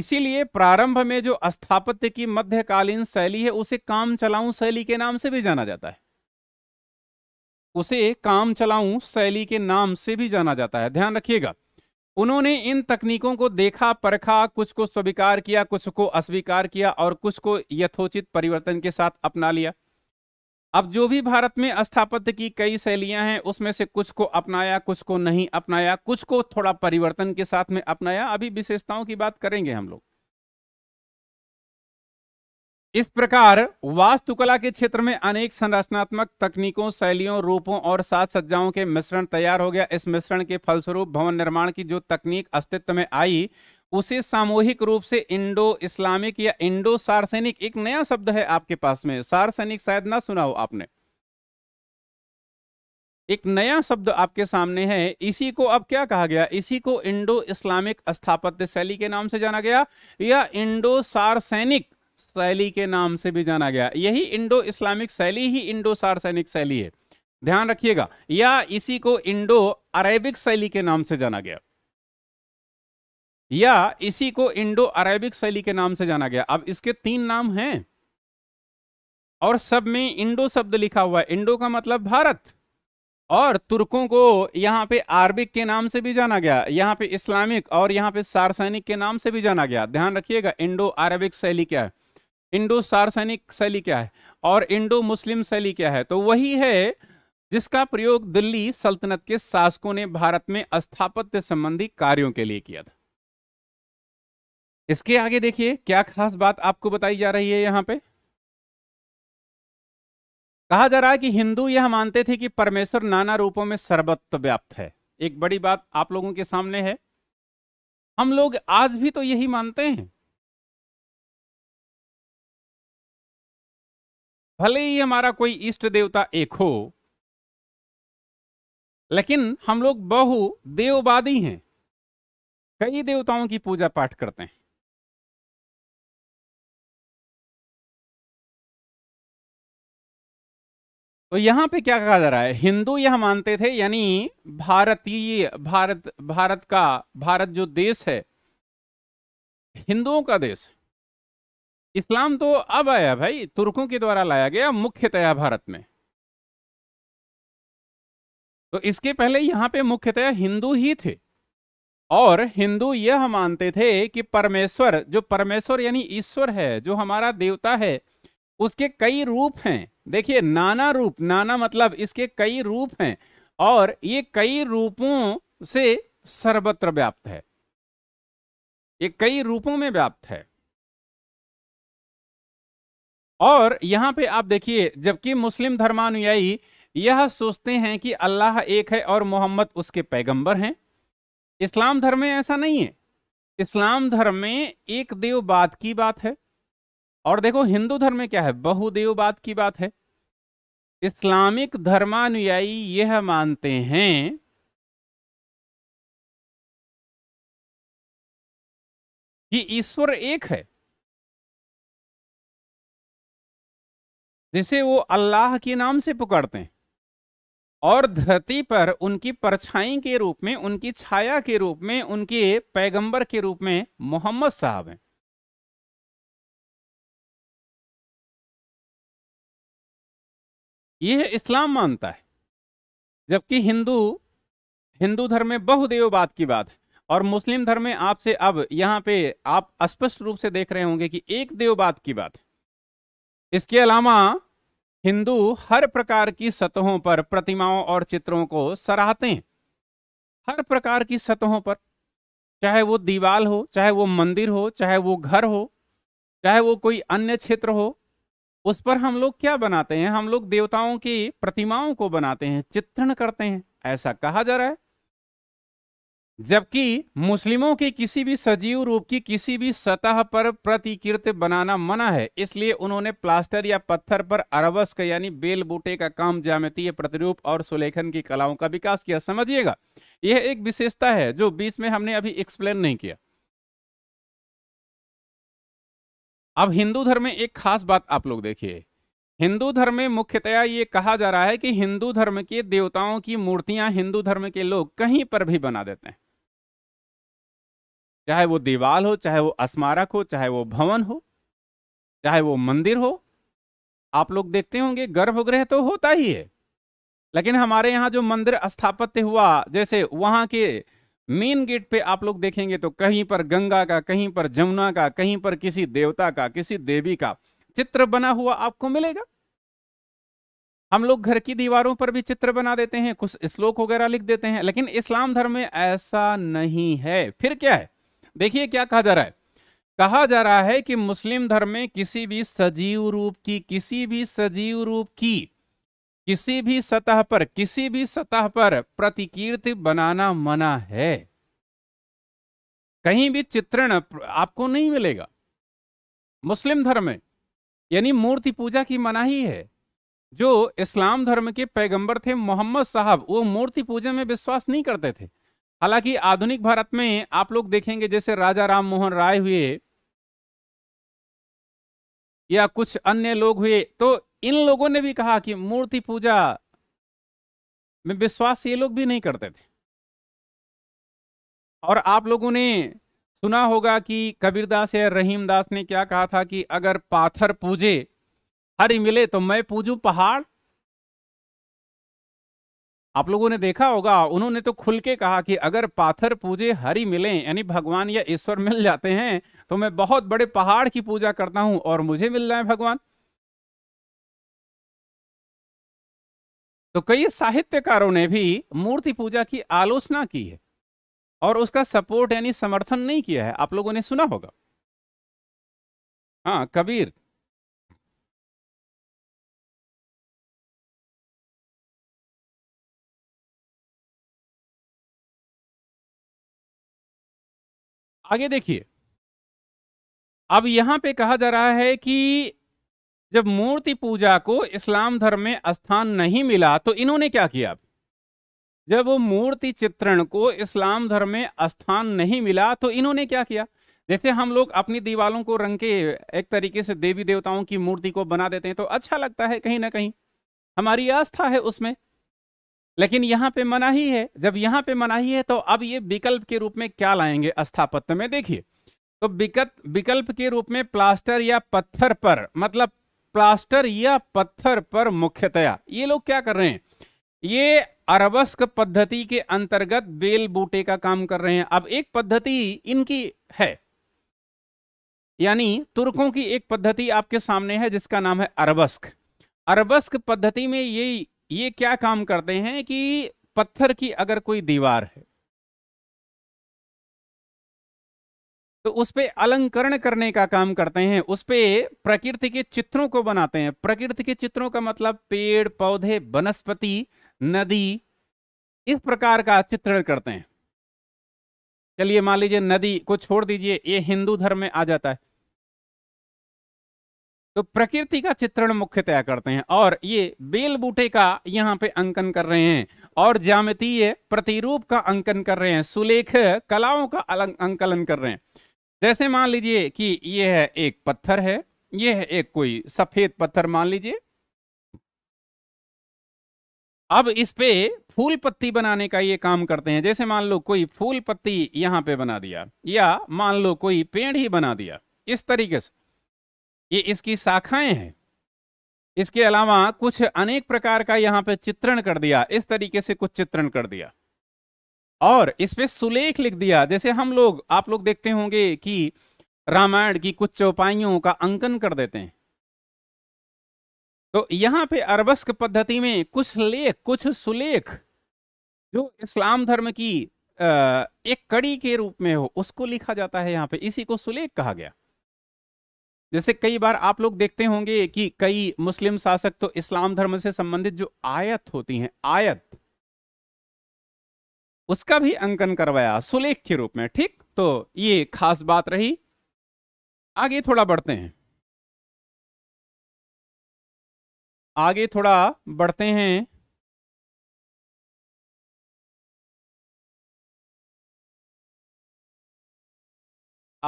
इसीलिए प्रारंभ में जो स्थापत्य की मध्यकालीन शैली है उसे काम चलाऊ शैली के नाम से भी जाना जाता है उसे काम चलाऊ शैली के नाम से भी जाना जाता है ध्यान रखिएगा उन्होंने इन तकनीकों को देखा परखा कुछ को स्वीकार किया कुछ को अस्वीकार किया और कुछ को यथोचित परिवर्तन के साथ अपना लिया अब जो भी भारत में स्थापत्य की कई शैलियां हैं उसमें से कुछ को अपनाया कुछ को नहीं अपनाया कुछ को थोड़ा परिवर्तन के साथ में अपनाया अभी विशेषताओं की बात करेंगे हम लोग इस प्रकार वास्तुकला के क्षेत्र में अनेक संरचनात्मक तकनीकों शैलियों रूपों और साज सज्जाओं के मिश्रण तैयार हो गया इस मिश्रण के फलस्वरूप भवन निर्माण की जो तकनीक अस्तित्व में आई उसे सामूहिक रूप से इंडो इस्लामिक या इंडो सार्सैनिक एक नया शब्द है आपके पास में सार्सैनिक शायद ना सुना हो आपने एक नया शब्द आपके सामने है इसी को अब क्या कहा गया इसी को इंडो इस्लामिक स्थापत्य शैली के नाम से जाना गया या इंडो सार्सैनिक शैली के नाम से भी जाना गया यही इंडो इस्लामिक शैली ही इंडो सार्सैनिक शैली है ध्यान रखिएगा या इसी को इंडो अरेबिक शैली के नाम से जाना गया या इसी को इंडो अरेबिक शैली के नाम से जाना गया अब इसके तीन नाम हैं और सब में इंडो शब्द लिखा हुआ है इंडो का मतलब भारत और तुर्कों को यहाँ पे आरबिक के नाम से भी जाना गया यहाँ पे इस्लामिक और यहाँ पे सार्सैनिक के नाम से भी जाना गया ध्यान रखिएगा इंडो अरबिक शैली क्या है इंडो सारसैनिक शैली क्या है और इंडो मुस्लिम शैली क्या है तो वही है जिसका प्रयोग दिल्ली सल्तनत के शासकों ने भारत में स्थापत्य संबंधी कार्यों के लिए किया था इसके आगे देखिए क्या खास बात आपको बताई जा रही है यहां पे कहा जा रहा है कि हिंदू यह मानते थे कि परमेश्वर नाना रूपों में सर्वत्र व्याप्त है एक बड़ी बात आप लोगों के सामने है हम लोग आज भी तो यही मानते हैं भले ही हमारा कोई इष्ट देवता एक हो लेकिन हम लोग बहु देववादी हैं कई देवताओं की पूजा पाठ करते हैं तो यहां पे क्या कहा जा रहा है हिंदू यह मानते थे यानी भारतीय भारत भारत का भारत जो देश है हिंदुओं का देश है इस्लाम तो अब आया भाई तुर्कों के द्वारा लाया गया मुख्यतया भारत में तो इसके पहले यहां पे मुख्यतया हिंदू ही थे और हिंदू यह मानते थे कि परमेश्वर जो परमेश्वर यानी ईश्वर है जो हमारा देवता है उसके कई रूप हैं देखिए नाना रूप नाना मतलब इसके कई रूप हैं और ये कई रूपों से सर्वत्र व्याप्त है ये कई रूपों में व्याप्त है और यहाँ पे आप देखिए जबकि मुस्लिम धर्मानुयायी यह सोचते हैं कि अल्लाह एक है और मोहम्मद उसके पैगंबर हैं इस्लाम धर्म में ऐसा नहीं है इस्लाम धर्म में एक देववाद की बात है और देखो हिंदू धर्म में क्या है बहुदेववाद की बात है इस्लामिक धर्मानुयायी यह मानते हैं कि ईश्वर एक है जिसे वो अल्लाह के नाम से पुकारते हैं और धरती पर उनकी परछाई के रूप में उनकी छाया के रूप में उनके पैगंबर के रूप में मोहम्मद साहब हैं यह इस्लाम मानता है जबकि हिंदू हिंदू धर्म में बहुदेववाद की बात है और मुस्लिम धर्म में आपसे अब यहाँ पे आप स्पष्ट रूप से देख रहे होंगे कि एक देववाद की बात है इसके अलावा हिंदू हर प्रकार की सतहों पर प्रतिमाओं और चित्रों को सराहते हैं हर प्रकार की सतहों पर चाहे वो दीवाल हो चाहे वो मंदिर हो चाहे वो घर हो चाहे वो कोई अन्य क्षेत्र हो उस पर हम लोग क्या बनाते हैं हम लोग देवताओं की प्रतिमाओं को बनाते हैं चित्रण करते हैं ऐसा कहा जा रहा है जबकि मुस्लिमों के किसी भी सजीव रूप की किसी भी सतह पर प्रतिकृत बनाना मना है इसलिए उन्होंने प्लास्टर या पत्थर पर अरबस का यानी बेल बूटे का काम ज्यामितीय प्रतिरूप और सुलेखन की कलाओं का विकास किया समझिएगा यह एक विशेषता है जो बीच में हमने अभी एक्सप्लेन नहीं किया अब हिंदू धर्म में एक खास बात आप लोग देखिए हिंदू धर्म में मुख्यतया ये कहा जा रहा है कि हिंदू धर्म के देवताओं की मूर्तियां हिंदू धर्म के लोग कहीं पर भी बना देते हैं चाहे वो दीवार हो चाहे वो स्मारक हो चाहे वो भवन हो चाहे वो मंदिर हो आप लोग देखते होंगे गर्भगृह तो होता ही है लेकिन हमारे यहाँ जो मंदिर स्थापित हुआ जैसे वहाँ के मेन गेट पे आप लोग देखेंगे तो कहीं पर गंगा का कहीं पर जमुना का कहीं पर किसी देवता का किसी देवी का चित्र बना हुआ आपको मिलेगा हम लोग घर की दीवारों पर भी चित्र बना देते हैं कुछ श्लोक वगैरह लिख देते हैं लेकिन इस्लाम धर्म में ऐसा नहीं है फिर क्या है देखिए क्या कहा जा रहा है कहा जा रहा है कि मुस्लिम धर्म में किसी भी सजीव रूप की किसी भी सजीव रूप की किसी भी सतह पर किसी भी सतह पर प्रतिकीर्ति बनाना मना है कहीं भी चित्रण आपको नहीं मिलेगा मुस्लिम धर्म में यानी मूर्ति पूजा की मनाही है जो इस्लाम धर्म के पैगंबर थे मोहम्मद साहब वो मूर्ति पूजा में विश्वास नहीं करते थे हालांकि आधुनिक भारत में आप लोग देखेंगे जैसे राजा राम मोहन राय हुए या कुछ अन्य लोग हुए तो इन लोगों ने भी कहा कि मूर्ति पूजा में विश्वास ये लोग भी नहीं करते थे और आप लोगों ने सुना होगा कि कबीरदास या रहीम दास ने क्या कहा था कि अगर पाथर पूजे हरि मिले तो मैं पूजू पहाड़ आप लोगों ने देखा होगा उन्होंने तो खुल के कहा कि अगर पाथर पूजे हरि मिले यानी भगवान या ईश्वर मिल जाते हैं तो मैं बहुत बड़े पहाड़ की पूजा करता हूं और मुझे मिल रहे भगवान तो कई साहित्यकारों ने भी मूर्ति पूजा की आलोचना की है और उसका सपोर्ट यानी समर्थन नहीं किया है आप लोगों ने सुना होगा हाँ कबीर आगे देखिए अब यहां पे कहा जा रहा है कि जब मूर्ति पूजा को इस्लाम धर्म में स्थान नहीं मिला तो इन्होंने क्या किया जब वो मूर्ति चित्रण को इस्लाम धर्म में स्थान नहीं मिला तो इन्होंने क्या किया जैसे हम लोग अपनी दीवारों को रंग के एक तरीके से देवी देवताओं की मूर्ति को बना देते हैं तो अच्छा लगता है कहीं ना कहीं हमारी आस्था है उसमें लेकिन यहां पे मनाही है जब यहां पे मनाही है तो अब ये विकल्प के रूप में क्या लाएंगे स्थापत्य में देखिए तो विकल्प विकल्प के रूप में प्लास्टर या पत्थर पर मतलब प्लास्टर या पत्थर पर मुख्यतया ये लोग क्या कर रहे हैं ये अरबस्क पद्धति के अंतर्गत बेल बूटे का काम कर रहे हैं अब एक पद्धति इनकी है यानी तुर्कों की एक पद्धति आपके सामने है जिसका नाम है अरबस्क अरबस्क पद्धति में ये ये क्या काम करते हैं कि पत्थर की अगर कोई दीवार है तो उस पर अलंकरण करने का काम करते हैं उस पर प्रकृति के चित्रों को बनाते हैं प्रकृति के चित्रों का मतलब पेड़ पौधे वनस्पति नदी इस प्रकार का चित्रण करते हैं चलिए मान लीजिए नदी को छोड़ दीजिए ये हिंदू धर्म में आ जाता है तो प्रकृति का चित्रण मुख्यतया करते हैं और ये बेल बूटे का यहाँ पे अंकन कर रहे हैं और जामतीय प्रतिरूप का अंकन कर रहे हैं सुलेख कलाओं का अंकलन कर रहे हैं जैसे मान लीजिए कि यह है एक पत्थर है यह है एक कोई सफेद पत्थर मान लीजिए अब इस पे फूल पत्ती बनाने का ये काम करते हैं जैसे मान लो कोई फूल पत्ती यहां पे बना दिया या मान लो कोई पेड़ ही बना दिया इस तरीके से ये इसकी शाखाएं हैं इसके अलावा कुछ अनेक प्रकार का यहाँ पे चित्रण कर दिया इस तरीके से कुछ चित्रण कर दिया और इस पे सुलेख लिख दिया जैसे हम लोग आप लोग देखते होंगे कि रामायण की कुछ चौपाइयों का अंकन कर देते हैं तो यहाँ पे अरबस्क पद्धति में कुछ लेख कुछ सुलेख जो इस्लाम धर्म की एक कड़ी के रूप में हो उसको लिखा जाता है यहाँ पे इसी को सुलेख कहा गया जैसे कई बार आप लोग देखते होंगे कि कई मुस्लिम शासक तो इस्लाम धर्म से संबंधित जो आयत होती हैं आयत उसका भी अंकन करवाया सुलेख के रूप में ठीक तो ये खास बात रही आगे थोड़ा बढ़ते हैं आगे थोड़ा बढ़ते हैं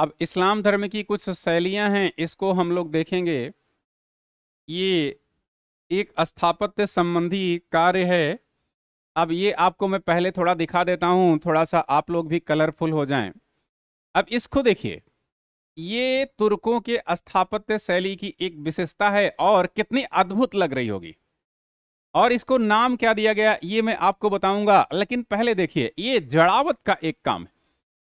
अब इस्लाम धर्म की कुछ शैलियां हैं इसको हम लोग देखेंगे ये एक स्थापत्य संबंधी कार्य है अब ये आपको मैं पहले थोड़ा दिखा देता हूँ थोड़ा सा आप लोग भी कलरफुल हो जाएं अब इसको देखिए ये तुर्कों के स्थापत्य शैली की एक विशेषता है और कितनी अद्भुत लग रही होगी और इसको नाम क्या दिया गया ये मैं आपको बताऊंगा लेकिन पहले देखिए ये जड़ावत का एक काम है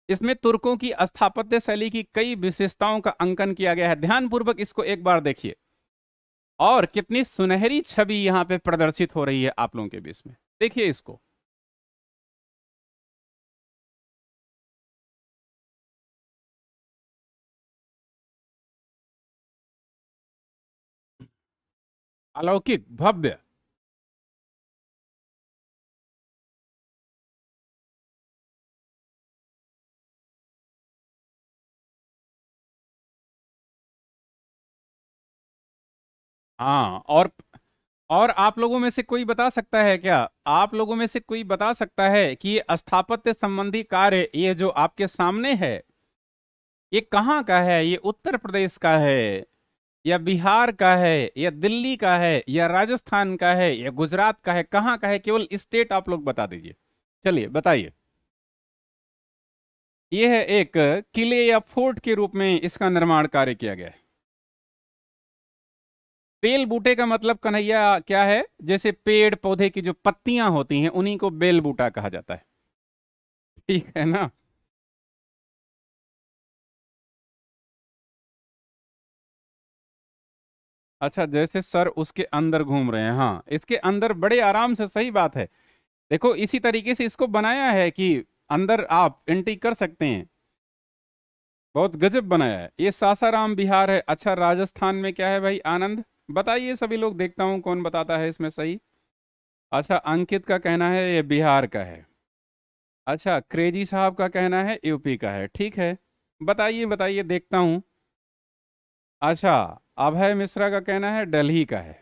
इसमें तुर्कों की स्थापत्य शैली की कई विशेषताओं का अंकन किया गया है ध्यानपूर्वक इसको एक बार देखिए और कितनी सुनहरी छवि यहां पे प्रदर्शित हो रही है आप लोगों के बीच में देखिए इसको अलौकिक भव्य हाँ और और आप लोगों में से कोई बता सकता है क्या आप लोगों में से कोई बता सकता है कि ये स्थापत्य संबंधी कार्य ये जो आपके सामने है ये कहाँ का है ये उत्तर प्रदेश का है या बिहार का है या दिल्ली का है या राजस्थान का है या गुजरात का है कहाँ का है केवल स्टेट आप लोग बता दीजिए चलिए बताइए यह है एक किले या फोर्ट के रूप में इसका निर्माण कार्य किया गया है बेल बूटे का मतलब कन्हैया क्या है जैसे पेड़ पौधे की जो पत्तियां होती हैं उन्हीं को बेल बूटा कहा जाता है ठीक है ना अच्छा जैसे सर उसके अंदर घूम रहे हैं हाँ इसके अंदर बड़े आराम से सही बात है देखो इसी तरीके से इसको बनाया है कि अंदर आप एंट्री कर सकते हैं बहुत गजब बनाया है ये सासाराम बिहार है अच्छा राजस्थान में क्या है भाई आनंद बताइए सभी लोग देखता हूँ कौन बताता है इसमें सही अच्छा अंकित का कहना है ये बिहार का है अच्छा क्रेजी साहब का कहना है यूपी का है ठीक है बताइए बताइए देखता हूँ अच्छा अभय मिश्रा का कहना है दिल्ली का है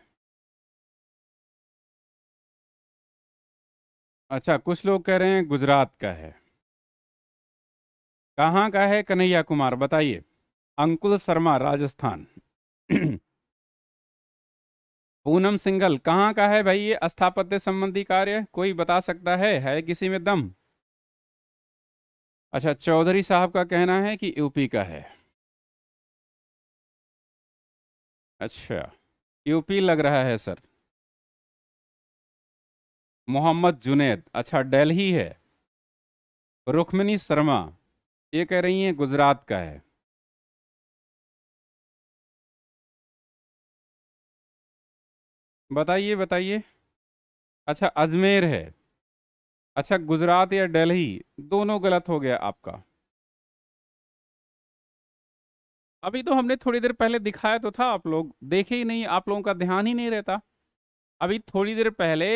अच्छा कुछ लोग कह रहे हैं गुजरात का है कहाँ का है कन्हैया कुमार बताइए अंकुल शर्मा राजस्थान *clears throat* पूनम सिंगल कहाँ का है भाई ये स्थापत्य संबंधी कार्य कोई बता सकता है है किसी में दम अच्छा चौधरी साहब का कहना है कि यूपी का है अच्छा यूपी लग रहा है सर मोहम्मद जुनेद अच्छा दिल्ली है रुक्मिनी शर्मा ये कह रही हैं गुजरात का है बताइए बताइए अच्छा अजमेर है अच्छा गुजरात या दिल्ली दोनों गलत हो गया आपका अभी तो हमने थोड़ी देर पहले दिखाया तो था आप लोग देखे ही नहीं आप लोगों का ध्यान ही नहीं रहता अभी थोड़ी देर पहले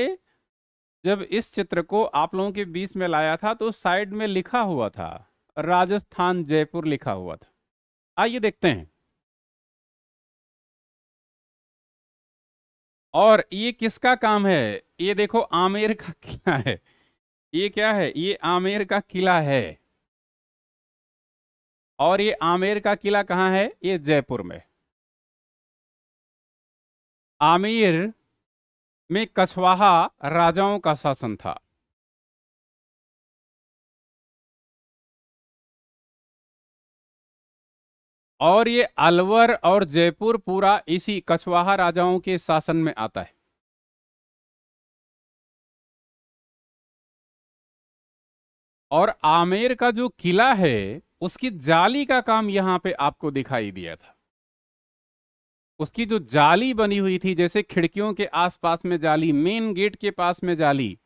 जब इस चित्र को आप लोगों के बीच में लाया था तो साइड में लिखा हुआ था राजस्थान जयपुर लिखा हुआ था आइए देखते हैं और ये किसका काम है ये देखो आमेर का किला है ये क्या है ये आमेर का किला है और ये आमेर का किला कहाँ है ये जयपुर में आमेर में कछवाहा राजाओं का शासन था और ये अलवर और जयपुर पूरा इसी कछवाहा राजाओं के शासन में आता है और आमेर का जो किला है उसकी जाली का काम यहां पे आपको दिखाई दिया था उसकी जो जाली बनी हुई थी जैसे खिड़कियों के आसपास में जाली मेन गेट के पास में जाली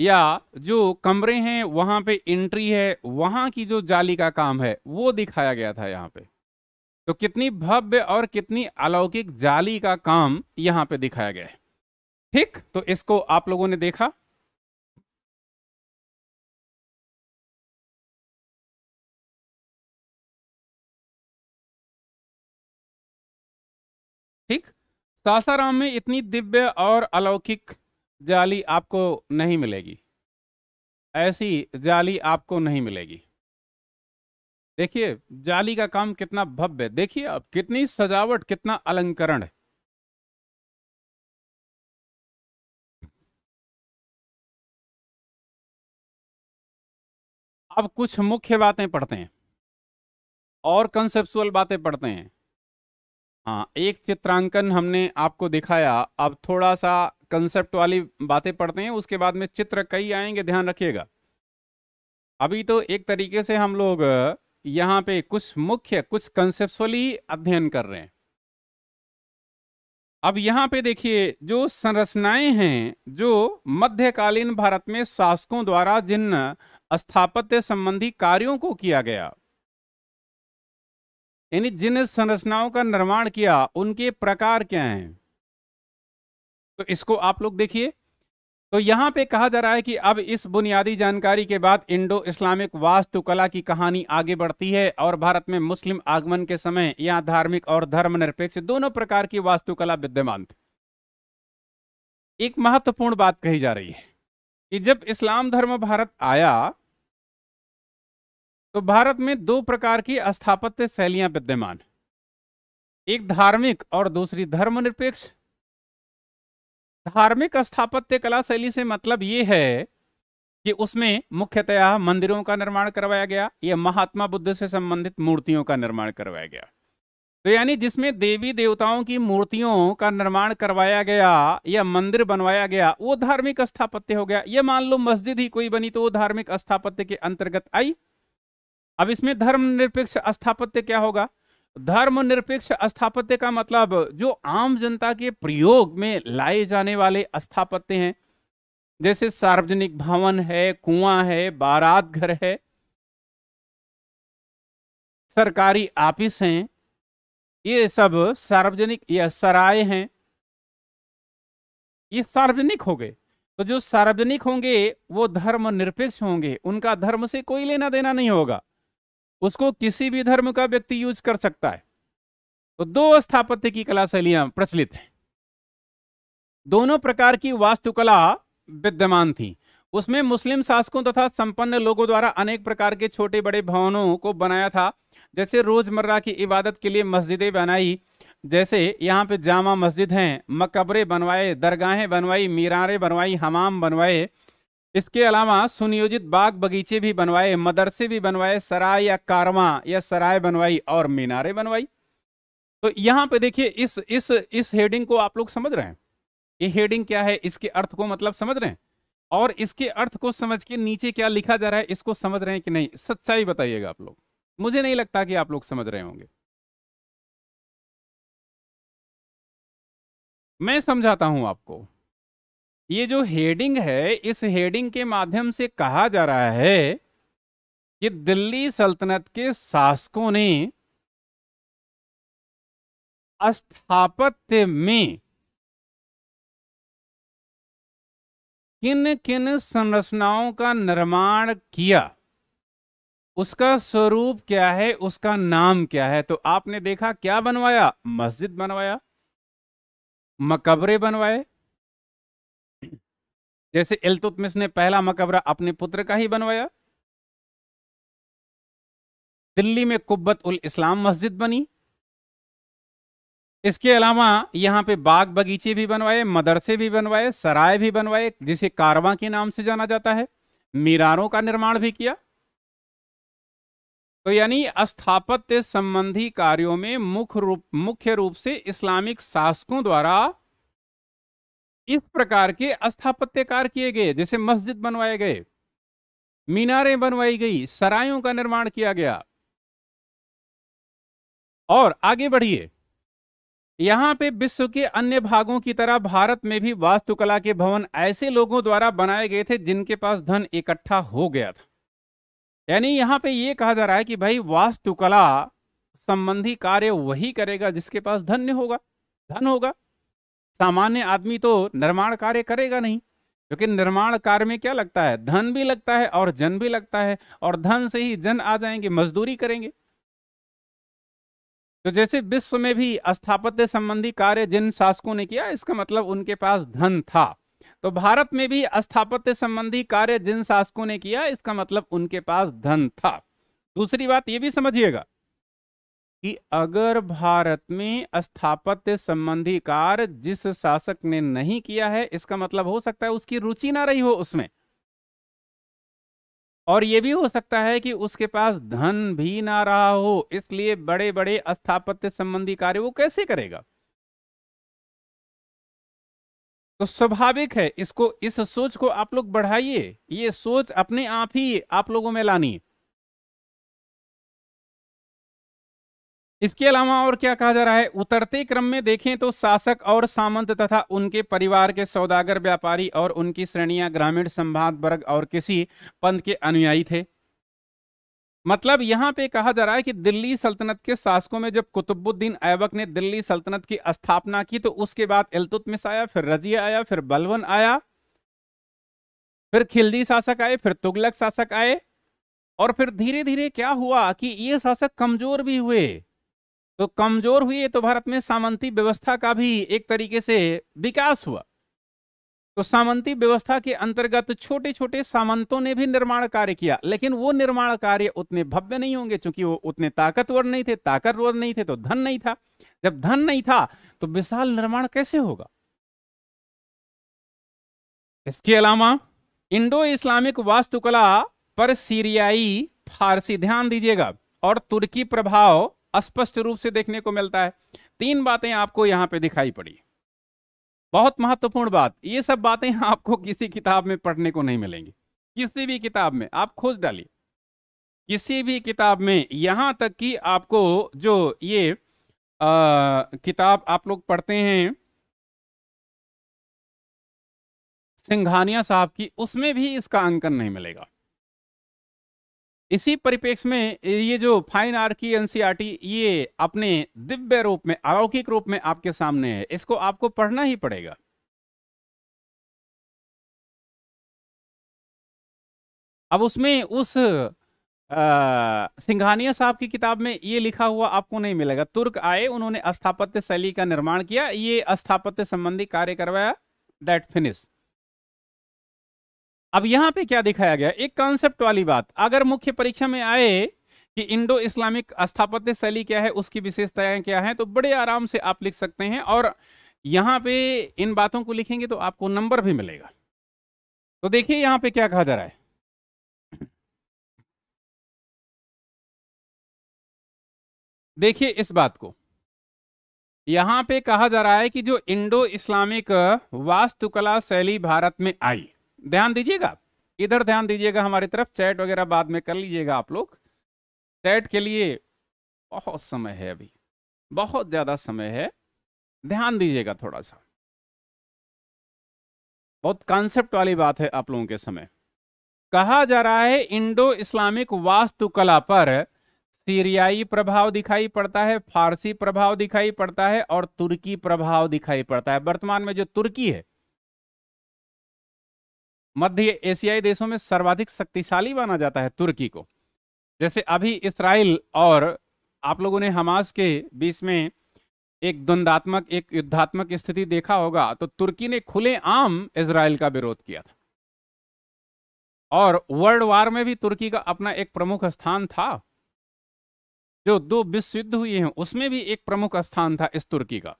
या जो कमरे हैं वहां पे एंट्री है वहां की जो जाली का काम है वो दिखाया गया था यहाँ पे तो कितनी भव्य और कितनी अलौकिक जाली का काम यहाँ पे दिखाया गया है ठीक तो इसको आप लोगों ने देखा ठीक सासाराम में इतनी दिव्य और अलौकिक जाली आपको नहीं मिलेगी ऐसी जाली आपको नहीं मिलेगी देखिए जाली का काम कितना भव्य है देखिए अब कितनी सजावट कितना अलंकरण है अब कुछ मुख्य बातें पढ़ते हैं और कंसेप्चुअल बातें पढ़ते हैं हाँ एक चित्रांकन हमने आपको दिखाया अब थोड़ा सा कंसेप्ट वाली बातें पढ़ते हैं उसके बाद में चित्र कई आएंगे ध्यान रखिएगा अभी तो एक तरीके से हम लोग यहाँ पे कुछ मुख्य कुछ कंसेप्चुअली अध्ययन कर रहे हैं अब यहाँ पे देखिए जो संरचनाएं हैं जो मध्यकालीन भारत में शासकों द्वारा जिन स्थापत्य संबंधी कार्यों को किया गया यानी जिन संरचनाओं का निर्माण किया उनके प्रकार क्या हैं तो इसको आप लोग देखिए तो यहाँ पे कहा जा रहा है कि अब इस बुनियादी जानकारी के बाद इंडो इस्लामिक वास्तुकला की कहानी आगे बढ़ती है और भारत में मुस्लिम आगमन के समय यहाँ धार्मिक और धर्मनिरपेक्ष दोनों प्रकार की वास्तुकला विद्यमान थी एक महत्वपूर्ण बात कही जा रही है कि जब इस्लाम धर्म भारत आया तो भारत में दो प्रकार की स्थापत्य शैलियां विद्यमान एक धार्मिक और दूसरी धर्मनिरपेक्ष धार्मिक स्थापत्य कला शैली से मतलब ये है कि उसमें मुख्यतया मंदिरों का निर्माण करवाया गया या महात्मा बुद्ध से संबंधित मूर्तियों का निर्माण करवाया गया तो यानी जिसमें देवी देवताओं की मूर्तियों का निर्माण करवाया गया या मंदिर बनवाया गया वो धार्मिक स्थापत्य हो गया ये मान लो मस्जिद ही कोई बनी तो वो धार्मिक स्थापत्य के अंतर्गत आई अब इसमें धर्म निरपेक्ष स्थापत्य क्या होगा धर्मनिरपेक्ष स्थापत्य का मतलब जो आम जनता के प्रयोग में लाए जाने वाले स्थापत्य हैं जैसे सार्वजनिक भवन है कुआं है बारात घर है सरकारी ऑफिस हैं ये सब सार्वजनिक या सराय हैं ये सार्वजनिक हो गए तो जो सार्वजनिक होंगे वो धर्म निरपेक्ष होंगे उनका धर्म से कोई लेना देना नहीं होगा उसको किसी भी धर्म का व्यक्ति यूज कर सकता है तो दो स्थापत्य की कला शैलियां प्रचलित हैं दोनों प्रकार की वास्तुकला विद्यमान थी उसमें मुस्लिम शासकों तथा संपन्न लोगों द्वारा अनेक प्रकार के छोटे बड़े भवनों को बनाया था जैसे रोजमर्रा की इबादत के लिए मस्जिदें बनाई जैसे यहाँ पे जामा मस्जिद हैं मकबरे बनवाए दरगाहें बनवाई मीरारे बनवाई हमाम बनवाए इसके अलावा सुनियोजित बाग बगीचे भी बनवाए मदरसे भी बनवाए सराय या कारवा या सराय बनवाई और मीनारे बनवाई तो यहाँ पे देखिए इस इस इस हेडिंग को आप लोग समझ रहे हैं ये हेडिंग क्या है इसके अर्थ को मतलब समझ रहे हैं और इसके अर्थ को समझ के नीचे क्या लिखा जा रहा है इसको समझ रहे हैं कि नहीं सच्चाई बताइएगा आप लोग मुझे नहीं लगता कि आप लोग समझ रहे होंगे मैं समझाता हूं आपको ये जो हेडिंग है इस हेडिंग के माध्यम से कहा जा रहा है कि दिल्ली सल्तनत के शासकों ने स्थापत्य में किन किन संरचनाओं का निर्माण किया उसका स्वरूप क्या है उसका नाम क्या है तो आपने देखा क्या बनवाया मस्जिद बनवाया मकबरे बनवाए जैसे एलतुतमिस ने पहला मकबरा अपने पुत्र का ही बनवाया दिल्ली में कुब्बत उल इस्लाम मस्जिद बनी इसके अलावा यहां पे बाग बगीचे भी बनवाए मदरसे भी बनवाए सराय भी बनवाए जिसे कारवा के नाम से जाना जाता है मीरारों का निर्माण भी किया तो यानी स्थापत्य संबंधी कार्यों में मुख्य रूप मुख्य रूप से इस्लामिक शासकों द्वारा इस प्रकार के स्थापत्य कार्य किए गए जैसे मस्जिद बनवाए गए मीनारें बनवाई गई सरायों का निर्माण किया गया और आगे बढ़िए यहां पे विश्व के अन्य भागों की तरह भारत में भी वास्तुकला के भवन ऐसे लोगों द्वारा बनाए गए थे जिनके पास धन इकट्ठा हो गया था यानी यहां पे ये कहा जा रहा है कि भाई वास्तुकला संबंधी कार्य वही करेगा जिसके पास धन्य होगा धन होगा सामान्य आदमी तो निर्माण कार्य करेगा नहीं क्योंकि निर्माण कार्य में क्या लगता है धन भी लगता है और जन भी लगता है और धन से ही जन आ जाएंगे मजदूरी करेंगे तो जैसे विश्व में भी स्थापत्य संबंधी कार्य जिन शासकों ने किया इसका मतलब उनके पास धन था तो भारत में भी स्थापत्य संबंधी कार्य जिन शासकों ने किया इसका मतलब उनके पास धन था दूसरी बात यह भी समझिएगा कि अगर भारत में स्थापत्य संबंधी कार्य जिस शासक ने नहीं किया है इसका मतलब हो सकता है उसकी रुचि ना रही हो उसमें और यह भी हो सकता है कि उसके पास धन भी ना रहा हो इसलिए बड़े बड़े स्थापत्य संबंधी कार्य वो कैसे करेगा तो स्वाभाविक है इसको इस सोच को आप लोग बढ़ाइए ये सोच अपने आप ही आप लोगों में लानी है इसके अलावा और क्या कहा जा रहा है उतरते क्रम में देखें तो शासक और सामंत तथा उनके परिवार के सौदागर व्यापारी और उनकी श्रेणियां ग्रामीण संभाग वर्ग और किसी पंथ के अनुयायी थे मतलब यहां पे कहा जा रहा है कि दिल्ली सल्तनत के शासकों में जब कुतुबुद्दीन ऐबक ने दिल्ली सल्तनत की स्थापना की तो उसके बाद इलतुतमिस आया फिर रजिया आया फिर बलवन आया फिर खिलदी शासक आए फिर तुगलक शासक आए और फिर धीरे धीरे क्या हुआ कि ये शासक कमजोर भी हुए तो कमजोर हुई तो भारत में सामंती व्यवस्था का भी एक तरीके से विकास हुआ तो सामंती व्यवस्था के अंतर्गत छोटे छोटे सामंतों ने भी निर्माण कार्य किया लेकिन वो निर्माण कार्य उतने भव्य नहीं होंगे क्योंकि वो उतने ताकतवर नहीं थे ताकतवर नहीं थे तो धन नहीं था जब धन नहीं था तो विशाल निर्माण कैसे होगा इसके अलावा इंडो इस्लामिक वास्तुकला पर सीरियाई फारसी ध्यान दीजिएगा और तुर्की प्रभाव स्पष्ट रूप से देखने को मिलता है तीन बातें आपको यहाँ पे दिखाई पड़ी बहुत महत्वपूर्ण बात ये सब बातें आपको किसी किताब में पढ़ने को नहीं मिलेंगी किसी भी किताब में आप खोज डालिए किसी भी किताब में यहाँ तक कि आपको जो ये आ, किताब आप लोग पढ़ते हैं सिंघानिया साहब की उसमें भी इसका अंकन नहीं मिलेगा इसी परिपेक्ष में ये जो फाइन आर की ये अपने दिव्य रूप में अलौकिक रूप में आपके सामने है इसको आपको पढ़ना ही पड़ेगा अब उसमें उस सिंघानिया साहब की किताब में ये लिखा हुआ आपको नहीं मिलेगा तुर्क आए उन्होंने स्थापत्य शैली का निर्माण किया ये स्थापत्य संबंधी कार्य करवाया दैट फिनिश अब यहां पे क्या दिखाया गया एक कॉन्सेप्ट वाली बात अगर मुख्य परीक्षा में आए कि इंडो इस्लामिक स्थापत्य शैली क्या है उसकी विशेषताएं क्या है तो बड़े आराम से आप लिख सकते हैं और यहां पे इन बातों को लिखेंगे तो आपको नंबर भी मिलेगा तो देखिए यहां पे क्या कहा जा रहा है देखिए इस बात को यहां पे कहा जा रहा है कि जो इंडो इस्लामिक वास्तुकला शैली भारत में आई ध्यान दीजिएगा इधर ध्यान दीजिएगा हमारी तरफ चैट वगैरह बाद में कर लीजिएगा आप लोग चैट के लिए बहुत समय है अभी बहुत ज़्यादा समय है ध्यान दीजिएगा थोड़ा सा बहुत कॉन्सेप्ट वाली बात है आप लोगों के समय कहा जा रहा है इंडो इस्लामिक वास्तुकला पर सीरियाई प्रभाव दिखाई पड़ता है फारसी प्रभाव दिखाई पड़ता है और तुर्की प्रभाव दिखाई पड़ता है वर्तमान में जो तुर्की है मध्य एशियाई देशों में सर्वाधिक शक्तिशाली माना जाता है तुर्की को जैसे अभी इसराइल और आप लोगों ने हमास के बीच में एक द्वंदात्मक एक युद्धात्मक स्थिति देखा होगा तो तुर्की ने खुले आम इसराइल का विरोध किया था और वर्ल्ड वार में भी तुर्की का अपना एक प्रमुख स्थान था जो दो विश्व युद्ध हुए हैं उसमें भी एक प्रमुख स्थान था इस तुर्की का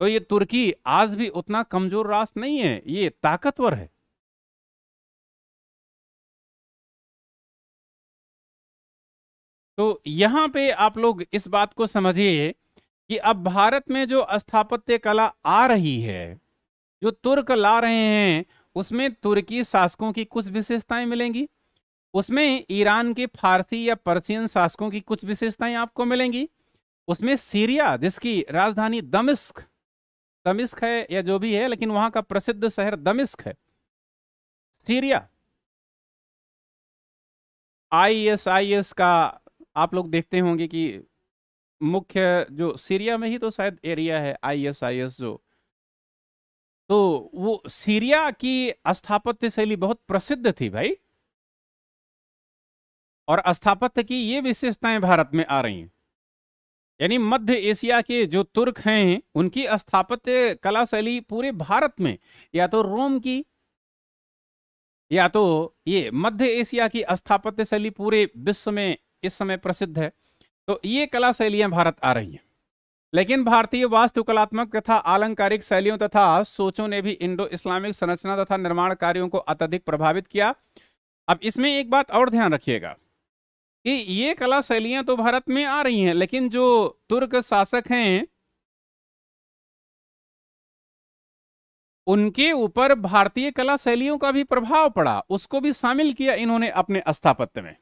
तो ये तुर्की आज भी उतना कमजोर राष्ट्र नहीं है ये ताकतवर है तो यहाँ पे आप लोग इस बात को समझिए कि अब भारत में जो स्थापत्य कला आ रही है जो तुर्क ला रहे हैं उसमें तुर्की शासकों की कुछ विशेषताएं मिलेंगी उसमें ईरान के फारसी या पर्सियन शासकों की कुछ विशेषताएं आपको मिलेंगी उसमें सीरिया जिसकी राजधानी दमिश्क दमिश्क है या जो भी है लेकिन वहां का प्रसिद्ध शहर दमिश्क है सीरिया आईएसआईएस का आप लोग देखते होंगे कि मुख्य जो सीरिया में ही तो शायद एरिया है आईएसआईएस जो तो वो सीरिया की स्थापत्य शैली बहुत प्रसिद्ध थी भाई और स्थापत्य की ये विशेषताएं भारत में आ रही हैं यानी मध्य एशिया के जो तुर्क हैं उनकी स्थापत्य कला शैली पूरे भारत में या तो रोम की या तो ये मध्य एशिया की स्थापत्य शैली पूरे विश्व में इस समय प्रसिद्ध है तो ये कला शैलियां भारत आ रही हैं लेकिन भारतीय वास्तुकलात्मक तथा आलंकारिक शैलियों तथा सोचों ने भी इंडो इस्लामिक संरचना तथा निर्माण कार्यों को अत्यधिक प्रभावित किया अब इसमें एक बात और ध्यान रखिएगा कि ये कला शैलियां तो भारत में आ रही हैं लेकिन जो तुर्क शासक हैं उनके ऊपर भारतीय कला शैलियों का भी प्रभाव पड़ा उसको भी शामिल किया इन्होंने अपने स्थापत्य में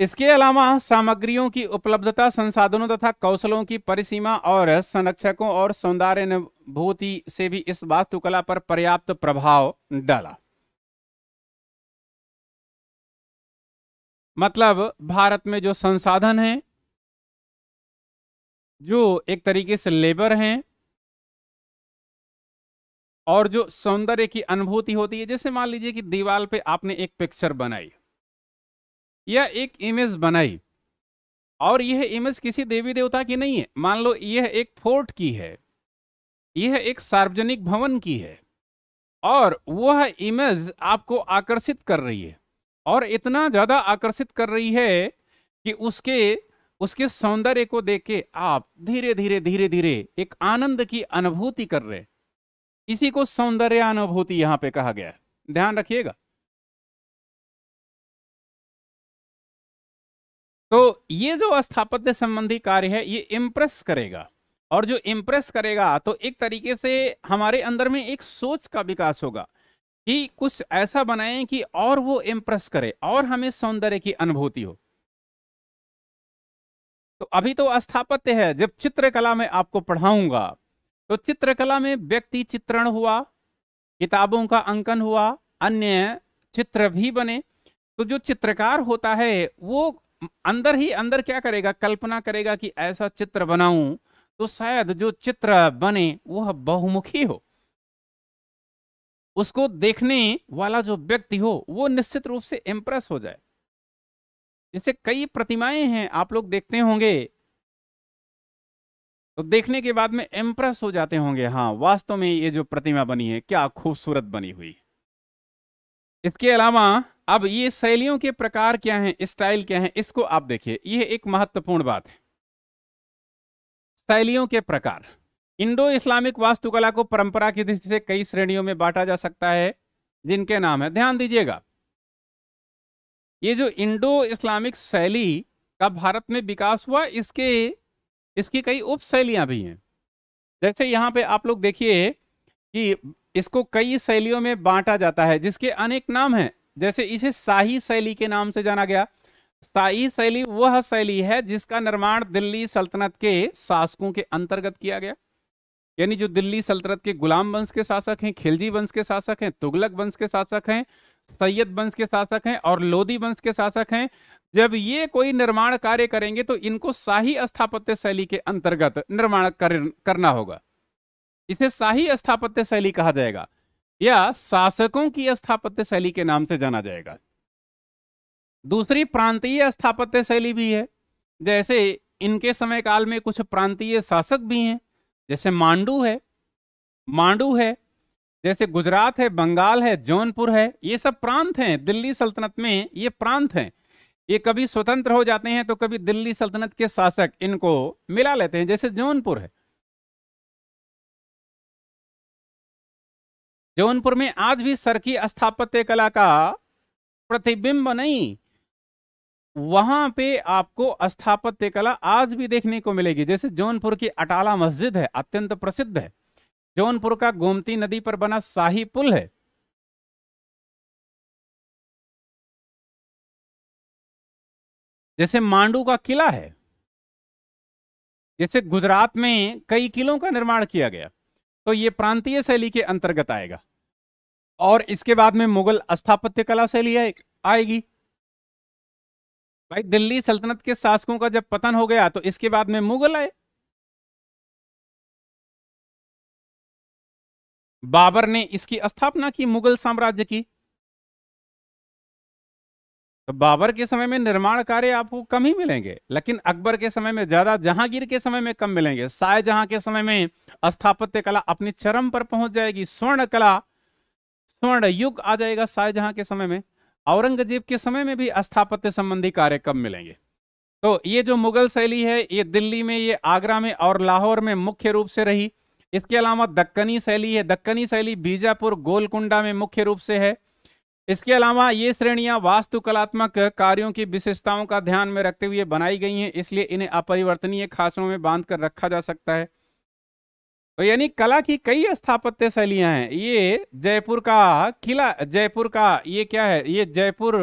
इसके अलावा सामग्रियों की उपलब्धता संसाधनों तथा कौशलों की परिसीमा और संरक्षकों और सौंदर्य अनुभूति से भी इस वास्तुकला पर पर्याप्त प्रभाव डाला मतलब भारत में जो संसाधन हैं जो एक तरीके से लेबर हैं और जो सौंदर्य की अनुभूति होती है जैसे मान लीजिए कि दीवार पे आपने एक पिक्चर बनाई या एक इमेज बनाई और यह इमेज किसी देवी देवता की नहीं है मान लो यह एक फोर्ट की है यह एक सार्वजनिक भवन की है और वह इमेज आपको आकर्षित कर रही है और इतना ज़्यादा आकर्षित कर रही है कि उसके उसके सौंदर्य को देख के आप धीरे धीरे धीरे धीरे एक आनंद की अनुभूति कर रहे इसी को सौंदर्य अनुभूति यहाँ पे कहा गया है ध्यान रखिएगा तो ये जो स्थापत्य संबंधी कार्य है ये इम्प्रेस करेगा और जो इम्प्रेस करेगा तो एक तरीके से हमारे अंदर में एक सोच का विकास होगा कि कुछ ऐसा बनाएं कि और वो इम्प्रेस करे और हमें सौंदर्य की अनुभूति हो तो अभी तो स्थापत्य है जब चित्रकला में आपको पढ़ाऊंगा तो चित्रकला में व्यक्ति चित्रण हुआ किताबों का अंकन हुआ अन्य चित्र भी बने तो जो चित्रकार होता है वो अंदर ही अंदर क्या करेगा कल्पना करेगा कि ऐसा चित्र बनाऊं तो शायद जो चित्र बने वह बहुमुखी हो उसको देखने वाला जो व्यक्ति हो वो निश्चित रूप से इम्प्रेस हो जाए जैसे कई प्रतिमाएं हैं आप लोग देखते होंगे तो देखने के बाद में इम्प्रेस हो जाते होंगे हाँ वास्तव में ये जो प्रतिमा बनी है क्या खूबसूरत बनी हुई इसके अलावा अब ये शैलियों के प्रकार क्या हैं स्टाइल क्या हैं इसको आप देखिए ये एक महत्वपूर्ण बात है शैलियों के प्रकार इंडो इस्लामिक वास्तुकला को परंपरा की दृष्टि से कई श्रेणियों में बांटा जा सकता है जिनके नाम है ध्यान दीजिएगा ये जो इंडो इस्लामिक शैली का भारत में विकास हुआ इसके इसकी कई उप शैलियां भी हैं जैसे यहाँ पे आप लोग देखिए कि इसको कई शैलियों में बांटा जाता है जिसके अनेक नाम हैं जैसे इसे शाही शैली के नाम से जाना गया शाही शैली वह शैली है जिसका निर्माण दिल्ली सल्तनत के शासकों के अंतर्गत किया गया यानी जो दिल्ली सल्तनत के गुलाम वंश के शासक हैं खिलजी वंश के शासक हैं तुगलक वंश के शासक हैं सैयद वंश के शासक हैं और लोधी वंश के शासक हैं जब ये कोई निर्माण कार्य करेंगे तो इनको शाही स्थापत्य शैली के अंतर्गत निर्माण करना होगा इसे शाही स्थापत्य शैली कहा जाएगा या शासकों की स्थापत्य शैली के नाम से जाना जाएगा दूसरी प्रांतीय स्थापत्य शैली भी है जैसे इनके समय काल में कुछ प्रांतीय शासक भी हैं जैसे मांडू है मांडू है जैसे गुजरात है बंगाल है जौनपुर है ये सब प्रांत हैं दिल्ली सल्तनत में ये प्रांत हैं ये कभी स्वतंत्र हो जाते हैं तो कभी दिल्ली सल्तनत के शासक इनको मिला लेते हैं जैसे जौनपुर है जौनपुर में आज भी सरकी स्थापत्य कला का प्रतिबिंब नहीं वहां पे आपको स्थापत्य कला आज भी देखने को मिलेगी जैसे जौनपुर की अटाला मस्जिद है अत्यंत प्रसिद्ध है जौनपुर का गोमती नदी पर बना शाही पुल है जैसे मांडू का किला है जैसे गुजरात में कई किलों का निर्माण किया गया तो ये प्रांतीय शैली के अंतर्गत आएगा और इसके बाद में मुगल स्थापत्य कला शैली आएगी भाई दिल्ली सल्तनत के शासकों का जब पतन हो गया तो इसके बाद में मुगल आए बाबर ने इसकी स्थापना की मुगल साम्राज्य की तो बाबर के समय में निर्माण कार्य आपको कम ही मिलेंगे लेकिन अकबर के समय में ज्यादा जहांगीर के समय में कम मिलेंगे शाहजहां के समय में स्थापत्य कला अपनी चरम पर पहुंच जाएगी स्वर्ण कला स्वर्ण युग आ जाएगा शाहजहां के समय में औरंगजेब के समय में भी स्थापत्य संबंधी कार्य कब मिलेंगे तो ये जो मुगल शैली है ये दिल्ली में ये आगरा में और लाहौर में मुख्य रूप से रही इसके अलावा दक्कनी शैली है दक्कनी शैली बीजापुर गोलकुंडा में मुख्य रूप से है इसके अलावा ये श्रेणियां वास्तुकलात्मक कार्यों की विशेषताओं का ध्यान में रखते हुए बनाई गई हैं इसलिए इन्हें अपरिवर्तनीय खासों में बांध कर रखा जा सकता है तो यानी कला की कई स्थापत्य शैलियां हैं ये जयपुर का किला जयपुर का ये क्या है ये जयपुर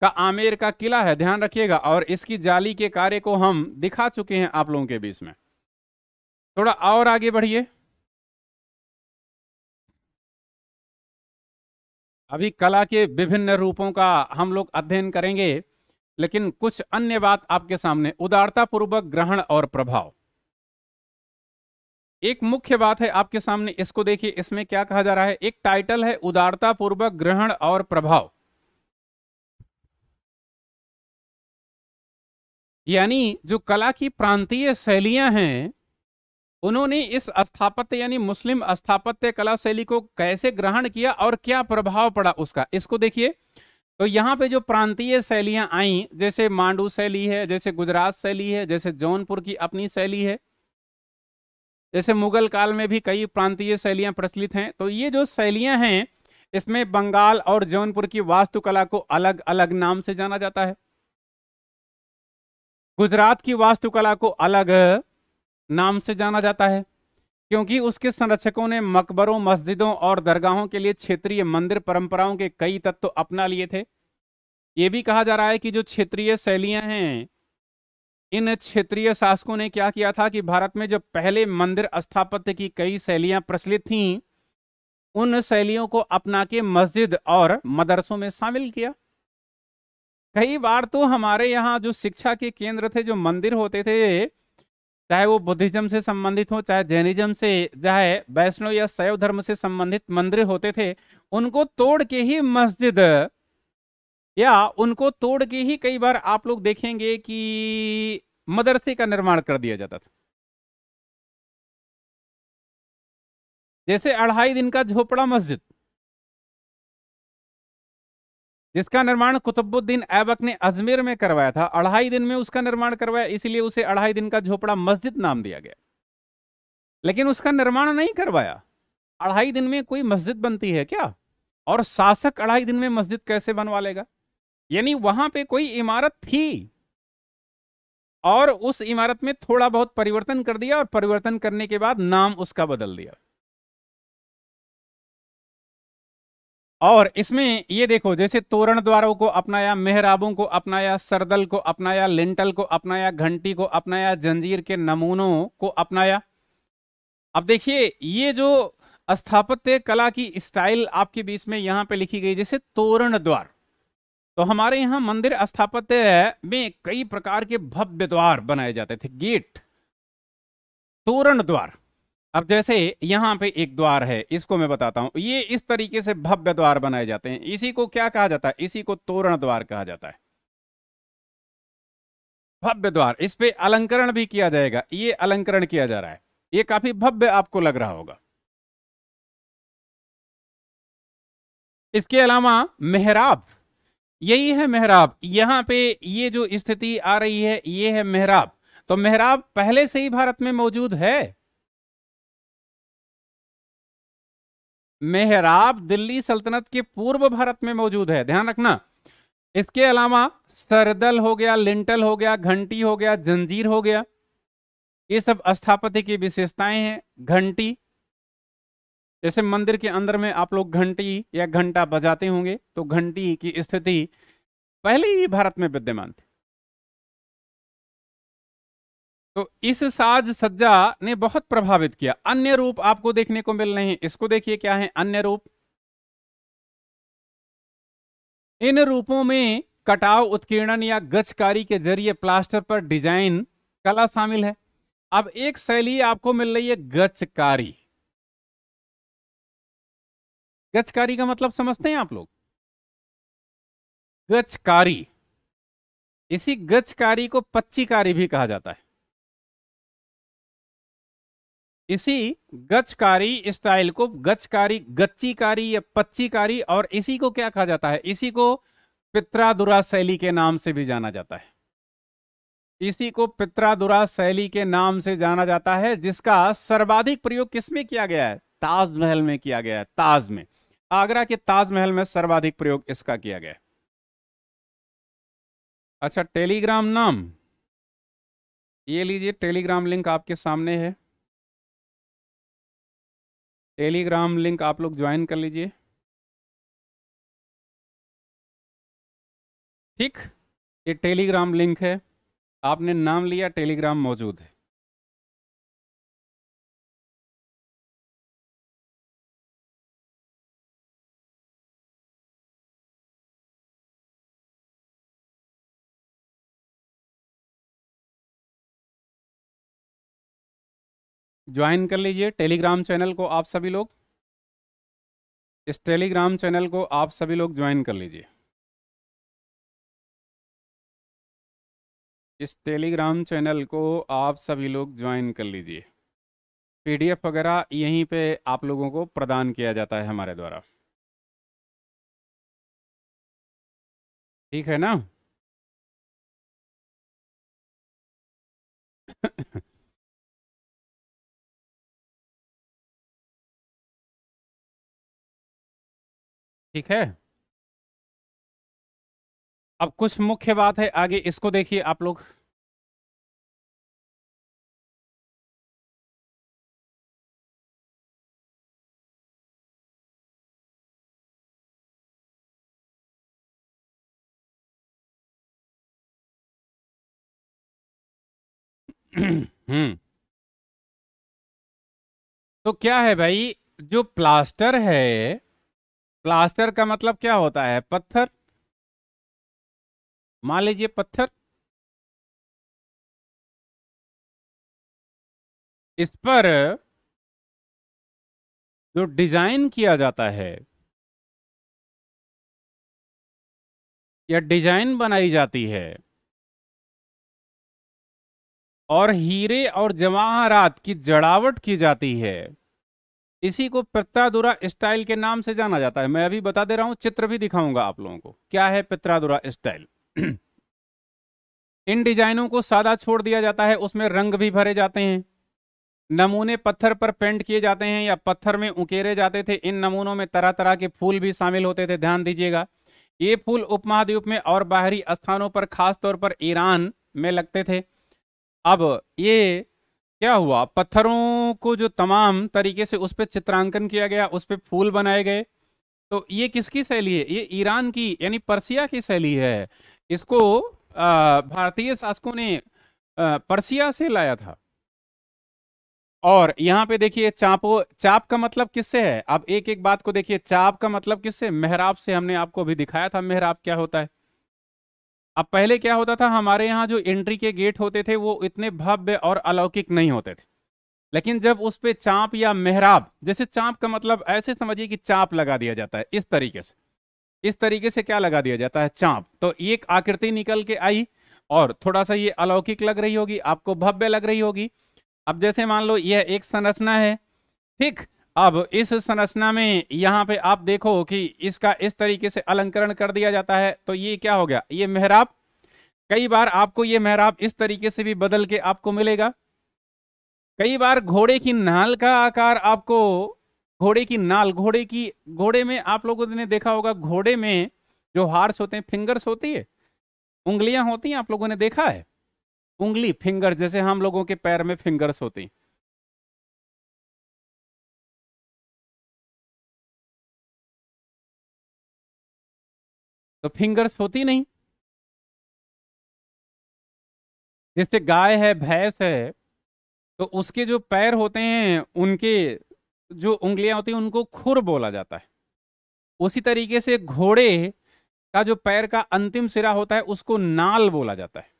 का आमेर का किला है ध्यान रखिएगा और इसकी जाली के कार्य को हम दिखा चुके हैं आप लोगों के बीच में थोड़ा और आगे बढ़िए अभी कला के विभिन्न रूपों का हम लोग अध्ययन करेंगे लेकिन कुछ अन्य बात आपके सामने उदारतापूर्वक ग्रहण और प्रभाव एक मुख्य बात है आपके सामने इसको देखिए इसमें क्या कहा जा रहा है एक टाइटल है उदारता पूर्वक ग्रहण और प्रभाव यानी जो कला की प्रांतीय शैलियां हैं उन्होंने इस स्थापत्य यानी मुस्लिम स्थापत्य कला शैली को कैसे ग्रहण किया और क्या प्रभाव पड़ा उसका इसको देखिए तो यहाँ पे जो प्रांतीय शैलियां आई जैसे मांडू शैली है जैसे गुजरात शैली है जैसे जौनपुर की अपनी शैली है जैसे मुगल काल में भी कई प्रांतीय शैलियाँ प्रचलित हैं तो ये जो शैलियाँ हैं इसमें बंगाल और जौनपुर की वास्तुकला को अलग अलग नाम से जाना जाता है गुजरात की वास्तुकला को अलग नाम से जाना जाता है क्योंकि उसके संरक्षकों ने मकबरों मस्जिदों और दरगाहों के लिए क्षेत्रीय मंदिर परंपराओं के कई तत्व अपना लिए थे ये भी कहा जा रहा है कि जो क्षेत्रीय शैलियां हैं इन क्षेत्रीय शासकों ने क्या किया था कि भारत में जो पहले मंदिर स्थापत्य की कई शैलियां प्रचलित थीं उन शैलियों को अपना के मस्जिद और मदरसों में शामिल किया कई बार तो हमारे यहाँ जो शिक्षा के केंद्र थे जो मंदिर होते थे चाहे वो बुद्धिज्म से संबंधित हो चाहे जैनिज्म से चाहे वैष्णव या शैव धर्म से संबंधित मंदिर होते थे उनको तोड़ के ही मस्जिद या उनको तोड़ के ही कई बार आप लोग देखेंगे कि मदरसे का निर्माण कर दिया जाता था जैसे अढ़ाई दिन का झोपड़ा मस्जिद जिसका निर्माण कुतुबुद्दीन ऐबक ने अजमेर में करवाया था अढ़ाई दिन में उसका निर्माण करवाया इसलिए उसे अढ़ाई दिन का झोपड़ा मस्जिद नाम दिया गया लेकिन उसका निर्माण नहीं करवाया अढ़ाई दिन में कोई मस्जिद बनती है क्या और शासक अढ़ाई दिन में मस्जिद कैसे बनवा लेगा यानी वहां पे कोई इमारत थी और उस इमारत में थोड़ा बहुत परिवर्तन कर दिया और परिवर्तन करने के बाद नाम उसका बदल दिया और इसमें ये देखो जैसे तोरण द्वारों को अपनाया मेहराबों को अपनाया सरदल को अपनाया लिंटल को अपनाया घंटी को अपनाया जंजीर के नमूनों को अपनाया अब देखिए ये जो स्थापत्य कला की स्टाइल आपके बीच में यहां पे लिखी गई जैसे तोरण द्वार तो हमारे यहाँ मंदिर स्थापत्य में कई प्रकार के भव्य द्वार बनाए जाते थे गेट तोरण द्वार अब जैसे यहाँ पे एक द्वार है इसको मैं बताता हूँ ये इस तरीके से भव्य द्वार बनाए जाते हैं इसी को क्या कहा जाता है इसी को तोरण द्वार कहा जाता है भव्य द्वार इस पे अलंकरण भी किया जाएगा ये अलंकरण किया जा रहा है ये काफी भव्य आपको लग रहा होगा इसके अलावा मेहराब यही है मेहराब यहाँ पे ये जो स्थिति आ रही है ये है मेहराब तो मेहराब पहले से ही भारत में मौजूद है मेहराब दिल्ली सल्तनत के पूर्व भारत में मौजूद है ध्यान रखना इसके अलावा सरदल हो गया लिंटल हो गया घंटी हो गया जंजीर हो गया ये सब स्थापति की विशेषताएं हैं घंटी जैसे मंदिर के अंदर में आप लोग घंटी या घंटा बजाते होंगे तो घंटी की स्थिति पहले ही भारत में विद्यमान थी तो इस साज सज्जा ने बहुत प्रभावित किया अन्य रूप आपको देखने को मिल रहे हैं इसको देखिए क्या है अन्य रूप इन रूपों में कटाव उत्कीर्णन या गजकारी के जरिए प्लास्टर पर डिजाइन कला शामिल है अब एक शैली आपको मिल रही है गजकारी गचकारी का मतलब समझते हैं आप लोग गचकारी इसी गचकारी को पच्चीकारी भी कहा जाता है इसी गचकारी स्टाइल को गचकारी गच्चीकारी या पच्चीकारी और इसी को क्या कहा जाता है इसी को पित्रादुरा शैली के नाम से भी जाना जाता है इसी को पित्रादुरा शैली के नाम से जाना जाता है जिसका सर्वाधिक प्रयोग किसमें किया गया है ताजमहल में किया गया है ताज में आगरा के ताजमहल में सर्वाधिक प्रयोग इसका किया गया अच्छा टेलीग्राम नाम ये लीजिए टेलीग्राम लिंक आपके सामने है टेलीग्राम लिंक आप लोग ज्वाइन कर लीजिए ठीक ये टेलीग्राम लिंक है आपने नाम लिया टेलीग्राम मौजूद है ज्वाइन कर लीजिए टेलीग्राम चैनल को आप सभी लोग इस टेलीग्राम चैनल को आप सभी लोग ज्वाइन कर लीजिए इस टेलीग्राम चैनल को आप सभी लोग ज्वाइन कर लीजिए पीडीएफ वगैरह यहीं पे आप लोगों को प्रदान किया जाता है हमारे द्वारा ठीक है ना ठीक है अब कुछ मुख्य बात है आगे इसको देखिए आप लोग *clears throat* हम्म तो क्या है भाई जो प्लास्टर है प्लास्टर का मतलब क्या होता है पत्थर मान लीजिए पत्थर इस पर जो डिजाइन किया जाता है या डिजाइन बनाई जाती है और हीरे और जवाहरात की जड़ावट की जाती है इसी को पित्रादुरा स्टाइल के नाम से जाना जाता है मैं अभी बता दे रहा हूं चित्र भी दिखाऊंगा आप लोगों को क्या है पित्रादुरा स्टाइल *clears throat* इन डिजाइनों को सादा छोड़ दिया जाता है उसमें रंग भी भरे जाते हैं नमूने पत्थर पर पेंट किए जाते हैं या पत्थर में उकेरे जाते थे इन नमूनों में तरह तरह के फूल भी शामिल होते थे ध्यान दीजिएगा ये फूल उपमहाद्वीप में और बाहरी स्थानों पर खासतौर पर ईरान में लगते थे अब ये क्या हुआ पत्थरों को जो तमाम तरीके से उस पर चित्रांकन किया गया उस पर फूल बनाए गए तो ये किसकी शैली है ये ईरान की यानी पर्सिया की शैली है इसको भारतीय शासकों ने पर्सिया से लाया था और यहाँ पे देखिए चापो चाप का मतलब किससे है अब एक एक बात को देखिए चाप का मतलब किससे मेहराब से हमने आपको अभी दिखाया था मेहराब क्या होता है अब पहले क्या होता था हमारे यहाँ जो एंट्री के गेट होते थे वो इतने भव्य और अलौकिक नहीं होते थे लेकिन जब उस पर चाँप या मेहराब जैसे चाँप का मतलब ऐसे समझिए कि चाँप लगा दिया जाता है इस तरीके से इस तरीके से क्या लगा दिया जाता है चाँप तो एक आकृति निकल के आई और थोड़ा सा ये अलौकिक लग रही होगी आपको भव्य लग रही होगी अब जैसे मान लो यह एक संरचना है ठीक अब इस संरचना में यहाँ पे आप देखो कि इसका इस तरीके से अलंकरण कर दिया जाता है तो ये क्या हो गया ये मेहराब कई बार आपको ये मेहराब इस तरीके से भी बदल के आपको मिलेगा कई बार घोड़े की नाल का आकार आपको घोड़े की नाल घोड़े की घोड़े में आप लोगों ने देखा होगा घोड़े में जो हार्स होते हैं फिंगर्स होती है उंगलियां होती हैं आप लोगों ने देखा है उंगली फिंगर जैसे हम लोगों के पैर में फिंगर्स होती हैं तो फिंगर्स होती नहीं जैसे गाय है भैंस है तो उसके जो पैर होते हैं उनके जो उंगलियां होती हैं उनको खुर बोला जाता है उसी तरीके से घोड़े का जो पैर का अंतिम सिरा होता है उसको नाल बोला जाता है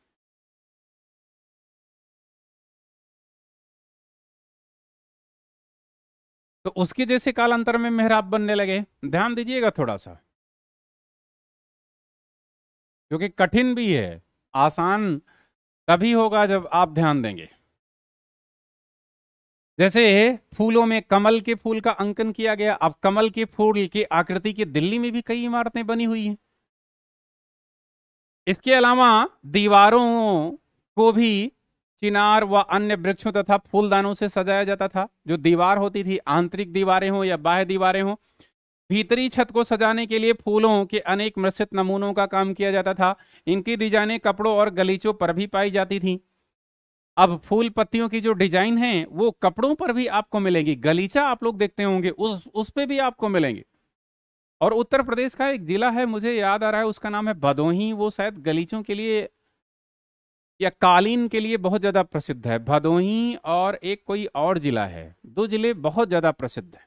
तो उसके जैसे कालांतर में मेहराब बनने लगे ध्यान दीजिएगा थोड़ा सा जो कि कठिन भी है आसान तभी होगा जब आप ध्यान देंगे जैसे फूलों में कमल के फूल का अंकन किया गया अब कमल के फूल की आकृति की दिल्ली में भी कई इमारतें बनी हुई हैं इसके अलावा दीवारों को भी चिनार व अन्य वृक्षों तथा फूलदानों से सजाया जाता था जो दीवार होती थी आंतरिक दीवारें हों या बाह्य दीवारें हों भीतरी छत को सजाने के लिए फूलों के अनेक मिश्रित नमूनों का काम किया जाता था इनकी डिजाइनें कपड़ों और गलीचों पर भी पाई जाती थी अब फूल पत्तियों की जो डिजाइन है वो कपड़ों पर भी आपको मिलेंगी गलीचा आप लोग देखते होंगे उस उस पर भी आपको मिलेंगे और उत्तर प्रदेश का एक जिला है मुझे याद आ रहा है उसका नाम है भदोही वो शायद गलीचों के लिए या कालीन के लिए बहुत ज़्यादा प्रसिद्ध है भदोही और एक कोई और जिला है दो जिले बहुत ज़्यादा प्रसिद्ध है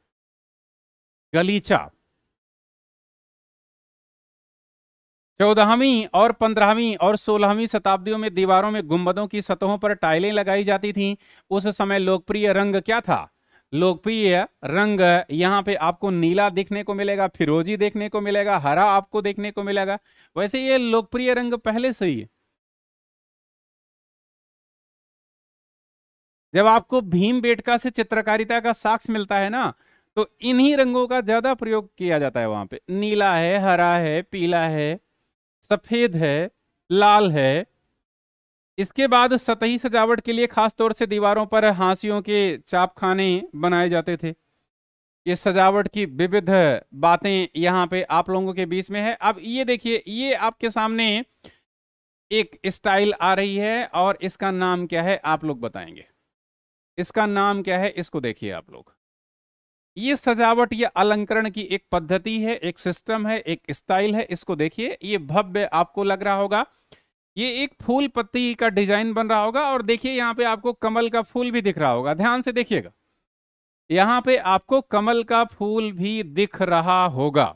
गलीचा चौदहवीं और पंद्रहवीं और सोलहवीं शताब्दियों में दीवारों में गुम्बदों की सतहों पर टाइलें लगाई जाती थीं उस समय लोकप्रिय रंग क्या था लोकप्रिय रंग यहाँ पे आपको नीला देखने को मिलेगा फिरोजी देखने को मिलेगा हरा आपको देखने को मिलेगा वैसे ये लोकप्रिय रंग पहले से ही जब आपको भीम बेटका से चित्रकारिता का साक्ष मिलता है ना तो इन्हीं रंगों का ज्यादा प्रयोग किया जाता है वहां पे नीला है हरा है पीला है सफेद है लाल है इसके बाद सतही सजावट के लिए खास तौर से दीवारों पर हाँसियों के चापखाने बनाए जाते थे ये सजावट की विविध बातें यहाँ पे आप लोगों के बीच में है अब ये देखिए ये आपके सामने एक स्टाइल आ रही है और इसका नाम क्या है आप लोग बताएंगे इसका नाम क्या है इसको देखिए आप लोग ये सजावट ये अलंकरण की एक पद्धति है एक सिस्टम है एक स्टाइल है इसको देखिए ये भव्य आपको लग रहा होगा ये एक फूल पत्ती का डिजाइन बन रहा होगा और देखिए यहाँ पे आपको कमल का फूल भी दिख रहा होगा ध्यान से देखिएगा यहाँ पे आपको कमल का फूल भी दिख रहा होगा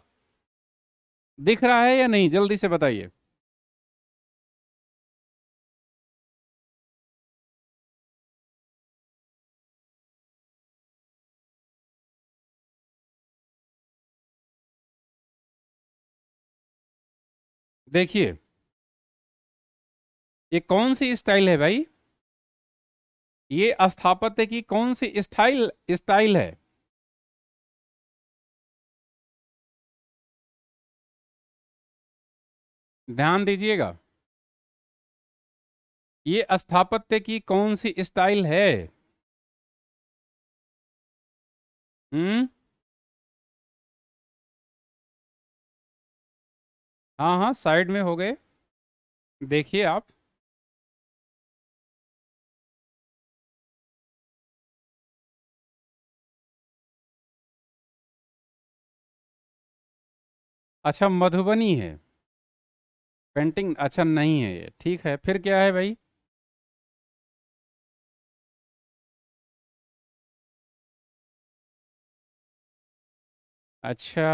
दिख रहा है या नहीं जल्दी से बताइए देखिए ये कौन सी स्टाइल है भाई ये स्थापत्य की कौन सी स्टाइल स्टाइल है ध्यान दीजिएगा ये स्थापत्य की कौन सी स्टाइल है हम्म हाँ हाँ साइड में हो गए देखिए आप अच्छा मधुबनी है पेंटिंग अच्छा नहीं है ये ठीक है फिर क्या है भाई अच्छा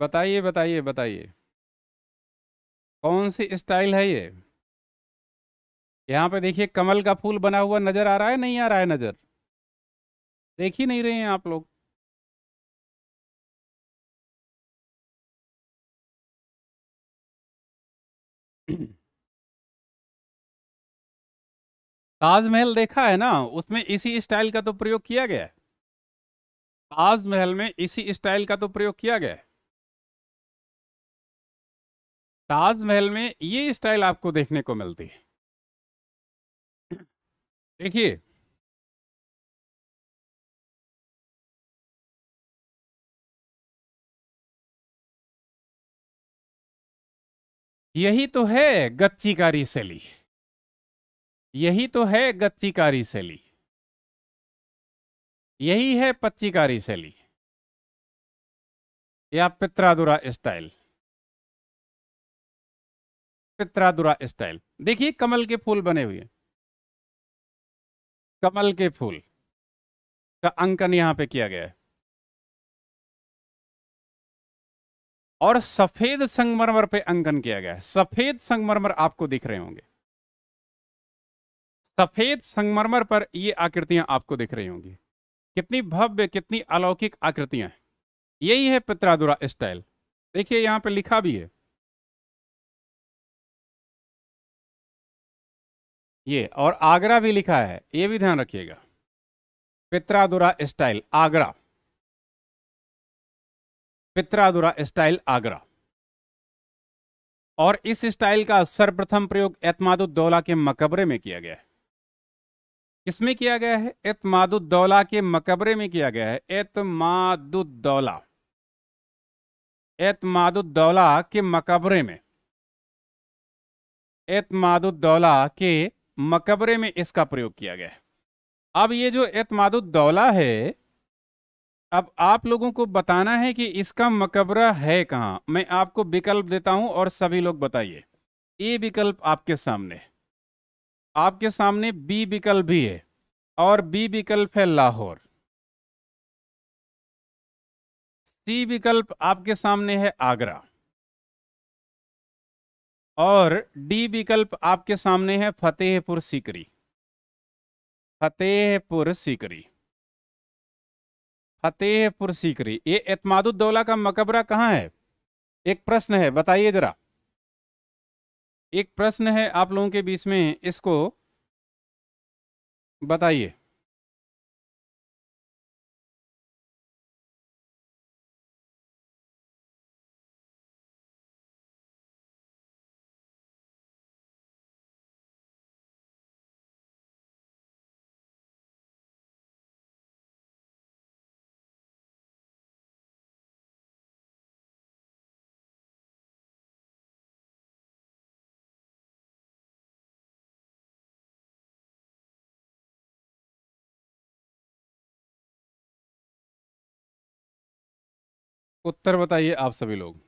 बताइए बताइए बताइए कौन सी स्टाइल है ये यहाँ पे देखिए कमल का फूल बना हुआ नजर आ रहा है नहीं आ रहा है नजर देख ही नहीं रहे हैं आप लोग *clears throat* ताजमहल देखा है ना उसमें इसी स्टाइल का तो प्रयोग किया गया है ताजमहल में इसी स्टाइल का तो प्रयोग किया गया है ताजमहल में ये स्टाइल आपको देखने को मिलती है देखिए यही तो है गच्चीकारी शैली यही तो है गच्चीकारी शैली यही है पच्चीकारी शैली या पित्रादुरा स्टाइल पित्रादुरा स्टाइल देखिए कमल के फूल बने हुए कमल के फूल का अंकन यहां पे किया गया है और सफेद संगमरमर पे अंकन किया गया है सफेद संगमरमर आपको दिख रहे होंगे सफेद संगमरमर पर ये आकृतियां आपको दिख रही होंगी कितनी भव्य कितनी अलौकिक आकृतियां हैं यही है पित्रादुरा स्टाइल देखिए यहां पे लिखा भी है ये और आगरा भी लिखा है ये भी ध्यान रखिएगा pietra dura style Agra pietra dura style Agra और इस स्टाइल का सर्वप्रथम प्रयोग एतमादुद्दौला के मकबरे में किया गया है किसमें किया गया है एतमादुद्दौला के मकबरे में किया गया है एतमादुद्दौला एतमादुद्दौला के मकबरे में एतमादुद्दौला के मकबरे में इसका प्रयोग किया गया है अब ये जो एतमादुद्दौला है अब आप लोगों को बताना है कि इसका मकबरा है कहाँ मैं आपको विकल्प देता हूँ और सभी लोग बताइए ए विकल्प आपके सामने आपके सामने बी विकल्प भी है और बी विकल्प है लाहौर सी विकल्प आपके सामने है आगरा और डी विकल्प आपके सामने है फतेहपुर सीकरी फतेहपुर सीकरी फतेहपुर सीकरी ये एतमादुद्दौला का मकबरा कहाँ है एक प्रश्न है बताइए जरा एक प्रश्न है आप लोगों के बीच में इसको बताइए उत्तर बताइए आप सभी लोग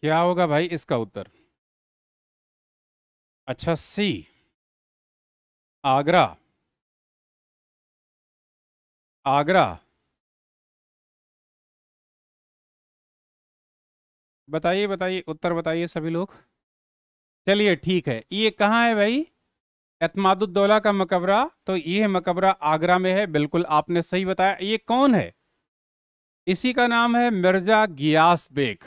क्या होगा भाई इसका उत्तर अच्छा सी आगरा आगरा बताइए बताइए उत्तर बताइए सभी लोग चलिए ठीक है ये कहाँ है भाई एतमादुद्दौला का मकबरा तो ये मकबरा आगरा में है बिल्कुल आपने सही बताया ये कौन है इसी का नाम है मिर्जा गियास बेग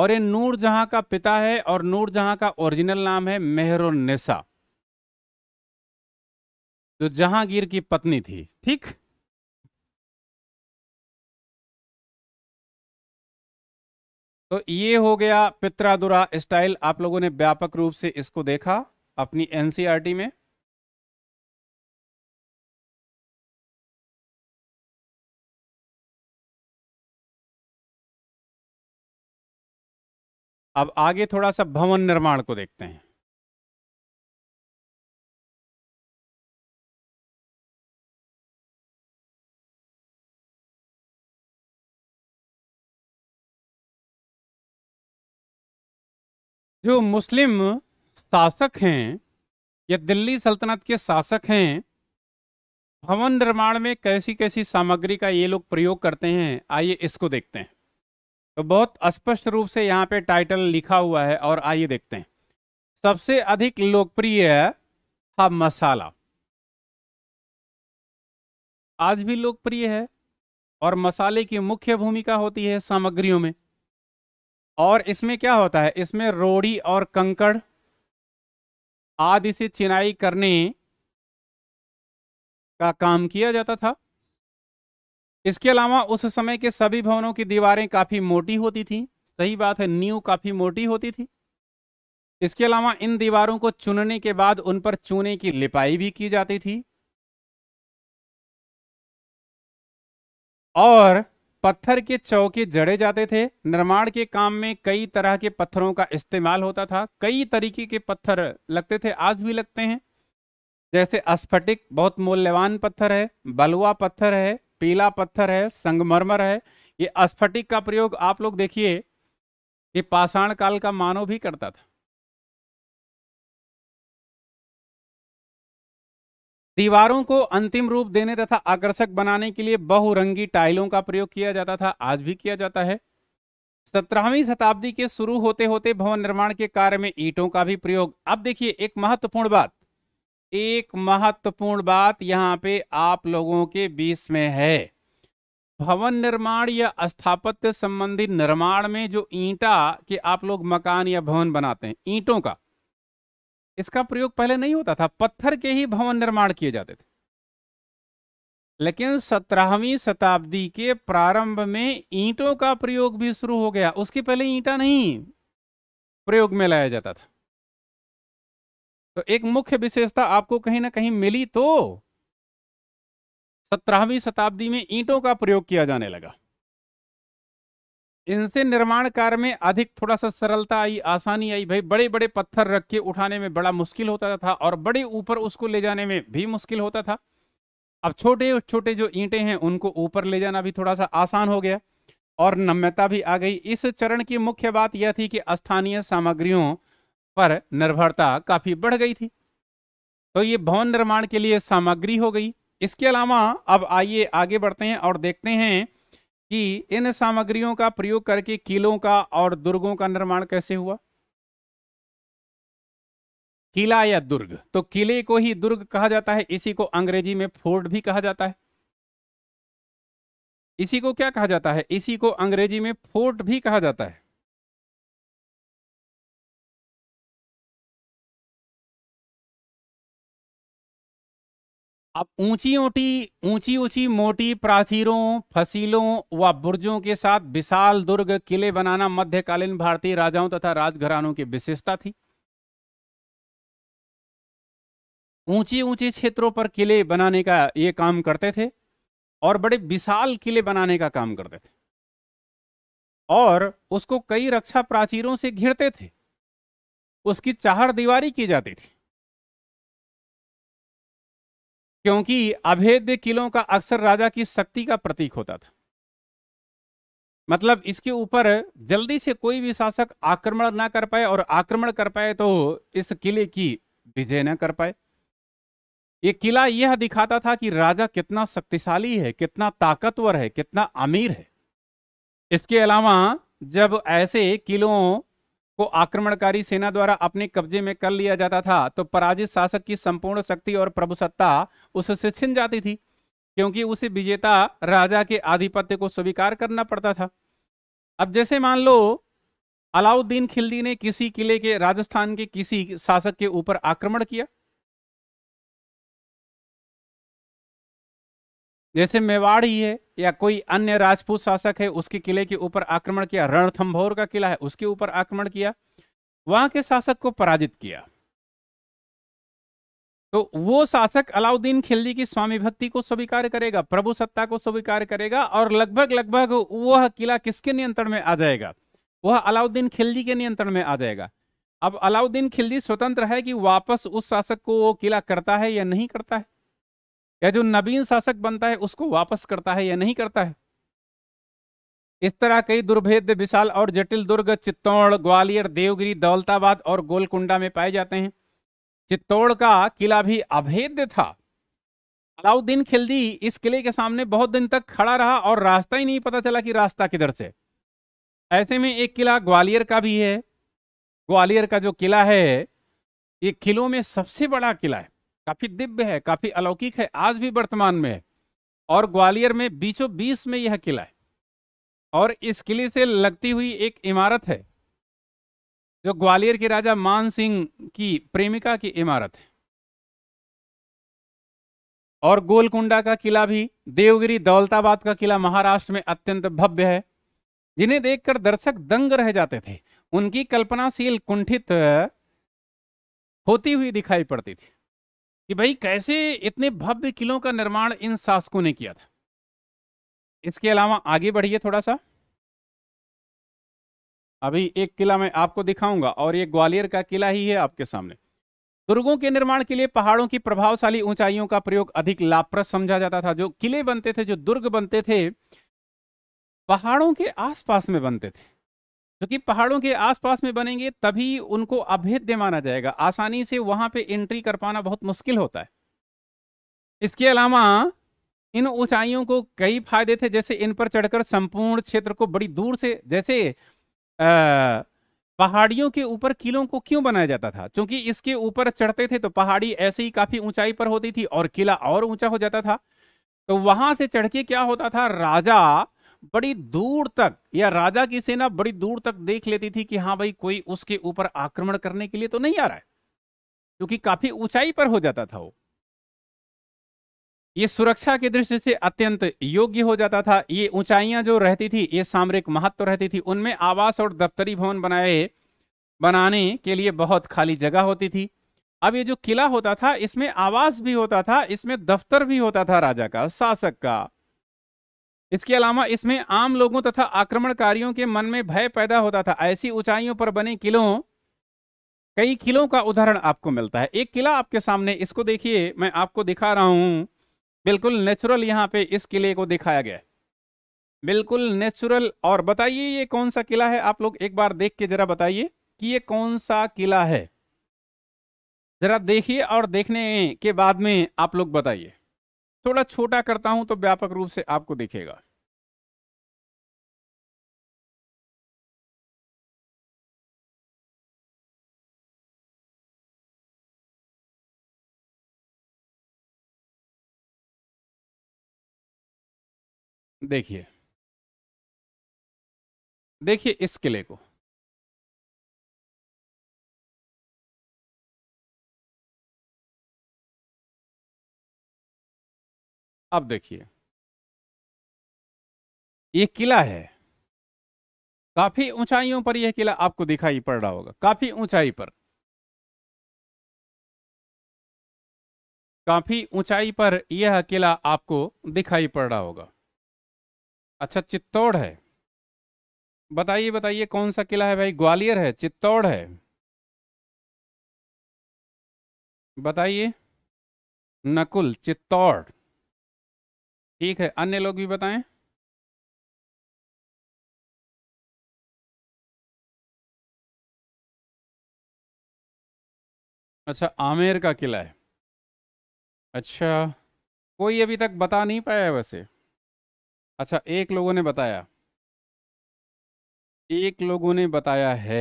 और ये नूर जहां का पिता है और नूर जहां का ओरिजिनल नाम है मेहरुन्नेसा जो जहांगीर की पत्नी थी ठीक तो ये हो गया पित्रादुरा स्टाइल आप लोगों ने व्यापक रूप से इसको देखा अपनी एनसीईआरटी e में अब आगे थोड़ा सा भवन निर्माण को देखते हैं जो मुस्लिम शासक हैं या दिल्ली सल्तनत के शासक हैं भवन निर्माण में कैसी कैसी सामग्री का ये लोग प्रयोग करते हैं आइए इसको देखते हैं तो बहुत स्पष्ट रूप से यहाँ पे टाइटल लिखा हुआ है और आइए देखते हैं सबसे अधिक लोकप्रिय था मसाला आज भी लोकप्रिय है और मसाले की मुख्य भूमिका होती है सामग्रियों में और इसमें क्या होता है इसमें रोड़ी और कंकड़ आदि से चिनाई करने का काम किया जाता था इसके अलावा उस समय के सभी भवनों की दीवारें काफी मोटी होती थी सही बात है नींव काफी मोटी होती थी इसके अलावा इन दीवारों को चुनने के बाद उन पर चूने की लिपाई भी की जाती थी और पत्थर के चौके जड़े जाते थे निर्माण के काम में कई तरह के पत्थरों का इस्तेमाल होता था कई तरीके के पत्थर लगते थे आज भी लगते हैं जैसे अस्फटिक बहुत मूल्यवान पत्थर है बलुआ पत्थर है पीला पत्थर है संगमरमर है ये अस्फटिक का प्रयोग आप लोग देखिए ये पाषाण काल का मानव भी करता था दीवारों को अंतिम रूप देने तथा आकर्षक बनाने के लिए बहुरंगी टाइलों का प्रयोग किया जाता था आज भी किया जाता है सत्रहवीं शताब्दी के शुरू होते होते भवन निर्माण के कार्य में ईंटों का भी प्रयोग अब देखिए एक महत्वपूर्ण बात एक महत्वपूर्ण बात यहाँ पे आप लोगों के बीच में है भवन निर्माण या स्थापत्य संबंधी निर्माण में जो ईंटा के आप लोग मकान या भवन बनाते हैं ईंटों का इसका प्रयोग पहले नहीं होता था पत्थर के ही भवन निर्माण किए जाते थे लेकिन सत्रहवीं शताब्दी के प्रारंभ में ईंटों का प्रयोग भी शुरू हो गया उसके पहले ईंटा नहीं प्रयोग में लाया जाता था तो एक मुख्य विशेषता आपको कहीं ना कहीं मिली तो सत्रहवीं शताब्दी में ईंटों का प्रयोग किया जाने लगा इनसे निर्माण कार्य में अधिक थोड़ा सा सरलता आई आसानी आई भाई बड़े बड़े पत्थर रख के उठाने में बड़ा मुश्किल होता था और बड़े ऊपर उसको ले जाने में भी मुश्किल होता था अब छोटे छोटे जो ईंटें हैं उनको ऊपर ले जाना भी थोड़ा सा आसान हो गया और नम्यता भी आ गई इस चरण की मुख्य बात यह थी कि स्थानीय सामग्रियों पर निर्भरता काफी बढ़ गई थी तो ये भवन निर्माण के लिए सामग्री हो गई इसके अलावा अब आइए आगे बढ़ते हैं और देखते हैं कि इन सामग्रियों का प्रयोग करके किलों का और दुर्गों का निर्माण कैसे हुआ किला या दुर्ग तो किले को ही दुर्ग कहा जाता है इसी को अंग्रेजी में फोर्ट भी कहा जाता है इसी को क्या कहा जाता है इसी को अंग्रेजी में फोर्ट भी कहा जाता है अब ऊंची ऊंची ऊंची ऊंची मोटी प्राचीरों फसीलों व बुर्जों के साथ विशाल दुर्ग किले बनाना मध्यकालीन भारतीय राजाओं तथा राजघरानों की विशेषता थी ऊंची ऊंचे क्षेत्रों पर किले बनाने का ये काम करते थे और बड़े विशाल किले बनाने का काम करते थे और उसको कई रक्षा प्राचीरों से घिरते थे उसकी चार दीवारी की जाती थी क्योंकि अभेद्य किलों का अक्सर राजा की शक्ति का प्रतीक होता था मतलब इसके ऊपर जल्दी से कोई भी शासक आक्रमण ना कर पाए और आक्रमण कर पाए तो इस किले की विजय ना कर पाए ये किला यह दिखाता था कि राजा कितना शक्तिशाली है कितना ताकतवर है कितना अमीर है इसके अलावा जब ऐसे किलों को आक्रमणकारी सेना द्वारा अपने कब्जे में कर लिया जाता था तो पराजित शासक की संपूर्ण शक्ति और प्रभुसत्ता उससे छिन जाती थी क्योंकि उसे विजेता राजा के आधिपत्य को स्वीकार करना पड़ता था अब जैसे मान लो अलाउद्दीन खिलजी ने किसी किले के राजस्थान के किसी शासक के ऊपर आक्रमण किया जैसे मेवाड़ ही है या कोई अन्य राजपूत शासक है उसके किले के ऊपर आक्रमण किया रणथम्भौर का किला है उसके ऊपर आक्रमण किया वहां के शासक को पराजित किया तो वो शासक अलाउद्दीन खिलजी की स्वामी भक्ति को स्वीकार करेगा प्रभु सत्ता को स्वीकार करेगा और लगभग लगभग वह किला किसके नियंत्रण में आ जाएगा वह अलाउद्दीन खिलजी के नियंत्रण में आ जाएगा अब अलाउद्दीन खिलजी स्वतंत्र है कि वापस उस शासक को वो किला करता है या नहीं करता है या जो नवीन शासक बनता है उसको वापस करता है या नहीं करता है इस तरह कई दुर्भेद विशाल और जटिल दुर्ग चित्तौड़ ग्वालियर देवगिरी दौलताबाद और गोलकुंडा में पाए जाते हैं चित्तौड़ का किला भी अभेद्य था अलाउद्दीन खिलजी इस किले के सामने बहुत दिन तक खड़ा रहा और रास्ता ही नहीं पता चला कि रास्ता किधर से ऐसे में एक किला ग्वालियर का भी है ग्वालियर का जो किला है ये किलों में सबसे बड़ा किला है काफी दिव्य है काफी अलौकिक है आज भी वर्तमान में है और ग्वालियर में बीचों बीस में यह किला है और इस किले से लगती हुई एक इमारत है जो ग्वालियर के राजा मान सिंह की प्रेमिका की इमारत है और गोलकुंडा का किला भी देवगिरी दौलताबाद का किला महाराष्ट्र में अत्यंत भव्य है जिन्हें देखकर दर्शक दंग रह जाते थे उनकी कल्पनाशील कुंठित होती हुई दिखाई पड़ती थी कि भाई कैसे इतने भव्य किलों का निर्माण इन शासकों ने किया था इसके अलावा आगे बढ़िए थोड़ा सा अभी एक किला मैं आपको दिखाऊंगा और ये ग्वालियर का किला ही है आपके सामने दुर्गों के निर्माण के लिए पहाड़ों की प्रभावशाली ऊंचाइयों का प्रयोग अधिक लाभप्रद समझा जाता था जो किले बनते थे जो दुर्ग बनते थे पहाड़ों के आसपास में बनते थे क्योंकि तो पहाड़ों के आसपास में बनेंगे तभी उनको अभेद्य माना जाएगा आसानी से वहां पे एंट्री कर पाना बहुत मुश्किल होता है इसके अलावा इन ऊंचाइयों को कई फायदे थे जैसे इन पर चढ़कर संपूर्ण क्षेत्र को बड़ी दूर से जैसे आ, पहाड़ियों के ऊपर किलों को क्यों बनाया जाता था क्योंकि इसके ऊपर चढ़ते थे तो पहाड़ी ऐसे ही काफी ऊंचाई पर होती थी और किला और ऊंचा हो जाता था तो वहां से चढ़ के क्या होता था राजा बड़ी दूर तक या राजा की सेना बड़ी दूर तक देख लेती थी कि हाँ भाई कोई उसके ऊपर आक्रमण करने के लिए तो नहीं आ रहा है क्योंकि काफी ऊंचाई पर हो जाता था वो ये सुरक्षा की दृष्टि से अत्यंत योग्य हो जाता था ये ऊंचाइयां जो रहती थी ये सामरिक महत्व रहती थी उनमें आवास और दफ्तरी भवन बनाए बनाने के लिए बहुत खाली जगह होती थी अब ये जो किला होता था इसमें आवास भी होता था इसमें दफ्तर भी होता था राजा का शासक का इसके अलावा इसमें आम लोगों तथा आक्रमणकारियों के मन में भय पैदा होता था ऐसी ऊंचाइयों पर बने किलों कई किलों का उदाहरण आपको मिलता है एक किला आपके सामने इसको देखिए मैं आपको दिखा रहा हूं बिल्कुल नेचुरल यहाँ पे इस किले को दिखाया गया बिल्कुल नेचुरल और बताइए ये कौन सा किला है आप लोग एक बार देख के जरा बताइए कि ये कौन सा किला है जरा देखिए और देखने के बाद में आप लोग बताइए थोड़ा छोटा करता हूं तो व्यापक रूप से आपको दिखेगा देखिए देखिए इस किले को अब देखिए ये किला है काफी ऊंचाइयों पर यह किला आपको दिखाई पड़ रहा होगा काफी ऊंचाई पर काफी ऊंचाई पर यह किला आपको दिखाई पड़ रहा होगा अच्छा चित्तौड़ है बताइए बताइए कौन सा किला है भाई ग्वालियर है चित्तौड़ है बताइए नकुल चित्तौड़ ठीक है अन्य लोग भी बताएं अच्छा आमेर का किला है अच्छा कोई अभी तक बता नहीं पाया है वैसे अच्छा एक लोगों ने बताया एक लोगों ने बताया है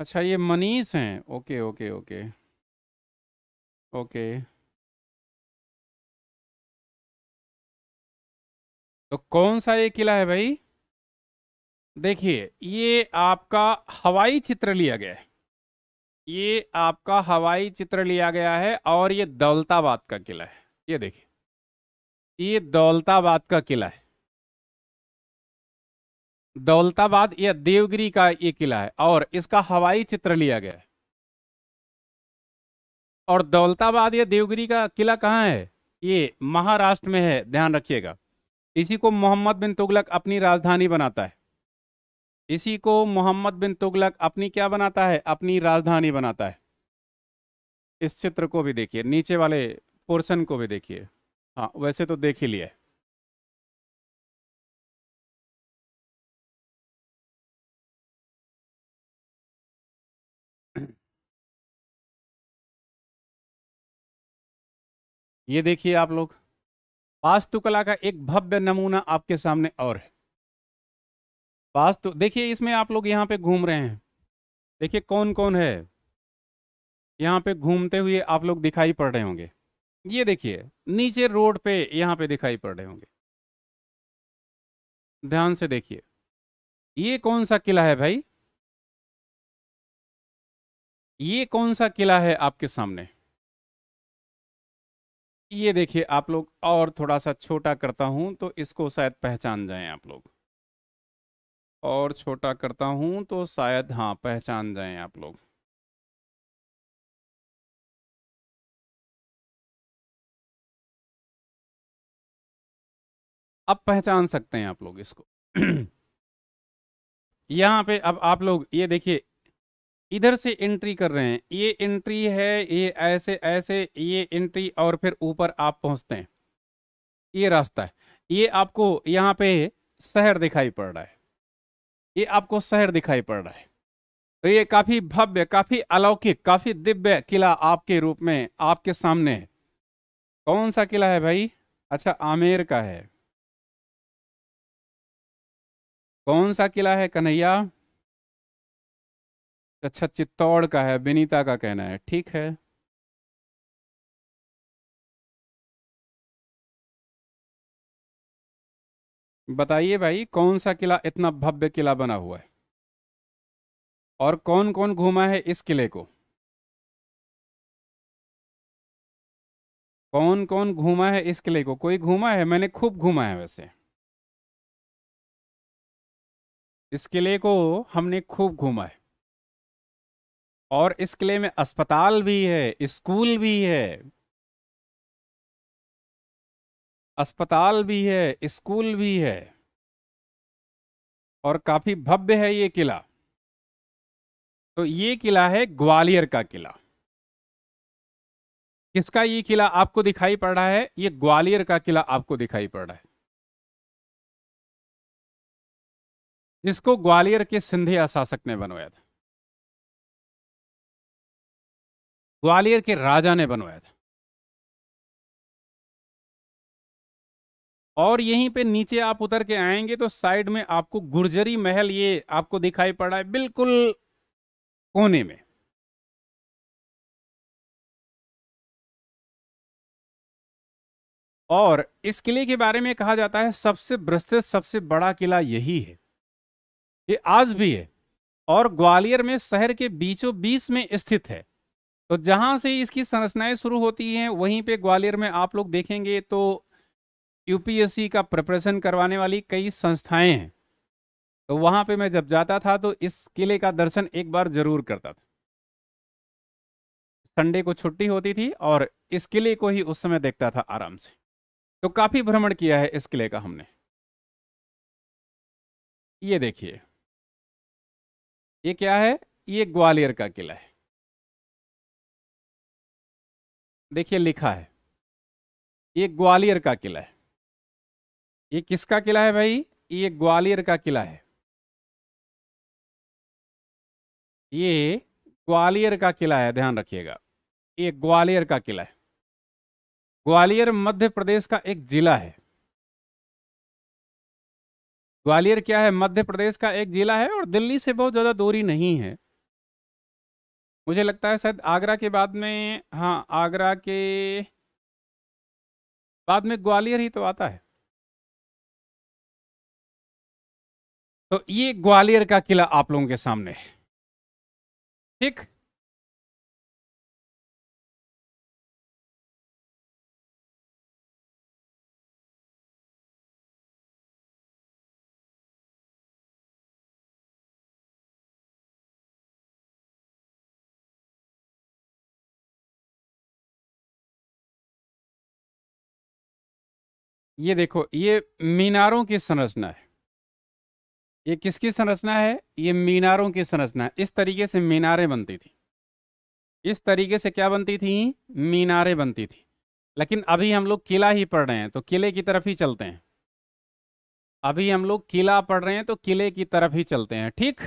अच्छा ये मनीष हैं ओके ओके ओके ओके तो कौन सा ये किला है भाई देखिए ये आपका हवाई चित्र लिया गया है ये आपका हवाई चित्र लिया गया है और ये दौलताबाद का किला है ये देखिए ये दौलताबाद का किला है दौलताबाद यह देवगिरी का ये किला है और इसका हवाई चित्र लिया गया और दौलताबाद या देवगिरी का किला कहाँ है ये महाराष्ट्र में है ध्यान रखिएगा इसी को मोहम्मद बिन तुगलक अपनी राजधानी बनाता है इसी को मोहम्मद बिन तुगलक अपनी क्या बनाता है अपनी राजधानी बनाता है इस चित्र को भी देखिए नीचे वाले पोर्शन को भी देखिए हाँ वैसे तो देख ही लिया है ये देखिए आप लोग वास्तुकला का एक भव्य नमूना आपके सामने और है वास्तु देखिए इसमें आप लोग यहाँ पे घूम रहे हैं देखिए कौन कौन है यहाँ पे घूमते हुए आप लोग दिखाई पड़ रहे होंगे ये देखिए नीचे रोड पे यहाँ पे दिखाई पड़ रहे होंगे ध्यान से देखिए ये कौन सा किला है भाई ये कौन सा किला है आपके सामने ये देखिए आप लोग और थोड़ा सा छोटा करता हूं तो इसको शायद पहचान जाएं आप लोग और छोटा करता हूं तो शायद हाँ पहचान जाएं आप लोग अब पहचान सकते हैं आप लोग इसको *clears throat* यहाँ पे अब आप लोग ये देखिए इधर से एंट्री कर रहे हैं ये एंट्री है ये ऐसे ऐसे ये एंट्री और फिर ऊपर आप पहुंचते हैं ये रास्ता है ये आपको यहाँ पे शहर दिखाई पड़ रहा है ये आपको शहर दिखाई पड़ रहा है तो ये काफी भव्य काफी अलौकिक काफी दिव्य किला आपके रूप में आपके सामने है कौन सा किला है भाई अच्छा आमेर का है कौन सा किला है कन्हैया अच्छा चित्तौड़ का है विनीता का कहना है ठीक है बताइए भाई कौन सा किला इतना भव्य किला बना हुआ है और कौन कौन घूमा है इस किले को कौन कौन घूमा है इस किले को कोई घूमा है मैंने खूब घूमा है वैसे इस किले को हमने खूब घूमा है और इस किले में अस्पताल भी है स्कूल भी है अस्पताल भी है स्कूल भी है और काफी भव्य है ये किला तो ये किला है ग्वालियर का किला किसका ये किला आपको दिखाई पड़ रहा है ये ग्वालियर का किला आपको दिखाई पड़ रहा है जिसको ग्वालियर के सिंधिया शासक ने बनवाया था ग्वालियर के राजा ने बनवाया था और यहीं पे नीचे आप उतर के आएंगे तो साइड में आपको गुर्जरी महल ये आपको दिखाई पड़ा है बिल्कुल कोने में और इस किले के बारे में कहा जाता है सबसे विस्तृत सबसे बड़ा किला यही है ये आज भी है और ग्वालियर में शहर के बीचों बीच में स्थित है तो जहां से इसकी संरचनाएं शुरू होती हैं वहीं पे ग्वालियर में आप लोग देखेंगे तो यूपीएससी का प्रिपरेशन करवाने वाली कई संस्थाएं हैं तो वहां पे मैं जब जाता था तो इस किले का दर्शन एक बार जरूर करता था संडे को छुट्टी होती थी और इस किले को ही उस समय देखता था आराम से तो काफ़ी भ्रमण किया है इस किले का हमने ये देखिए ये क्या है ये ग्वालियर का किला है देखिए लिखा है ये ग्वालियर का किला है ये किसका किला है भाई ये ग्वालियर का किला है ये ग्वालियर का किला है ध्यान रखिएगा ये ग्वालियर का किला है ग्वालियर मध्य प्रदेश का एक जिला है ग्वालियर क्या है मध्य प्रदेश का एक जिला है और दिल्ली से बहुत ज़्यादा दूरी नहीं है मुझे लगता है शायद आगरा के बाद में हाँ आगरा के बाद में ग्वालियर ही तो आता है तो ये ग्वालियर का किला आप लोगों के सामने है ठीक ये देखो ये मीनारों की संरचना है ये किसकी संरचना है ये मीनारों की संरचना इस तरीके से मीनारें बनती थी इस तरीके से क्या बनती थी मीनारें बनती थी लेकिन अभी हम लोग किला ही पढ़ रहे हैं तो किले की तरफ ही चलते हैं अभी हम लोग किला पढ़ रहे हैं तो किले की तरफ ही चलते हैं ठीक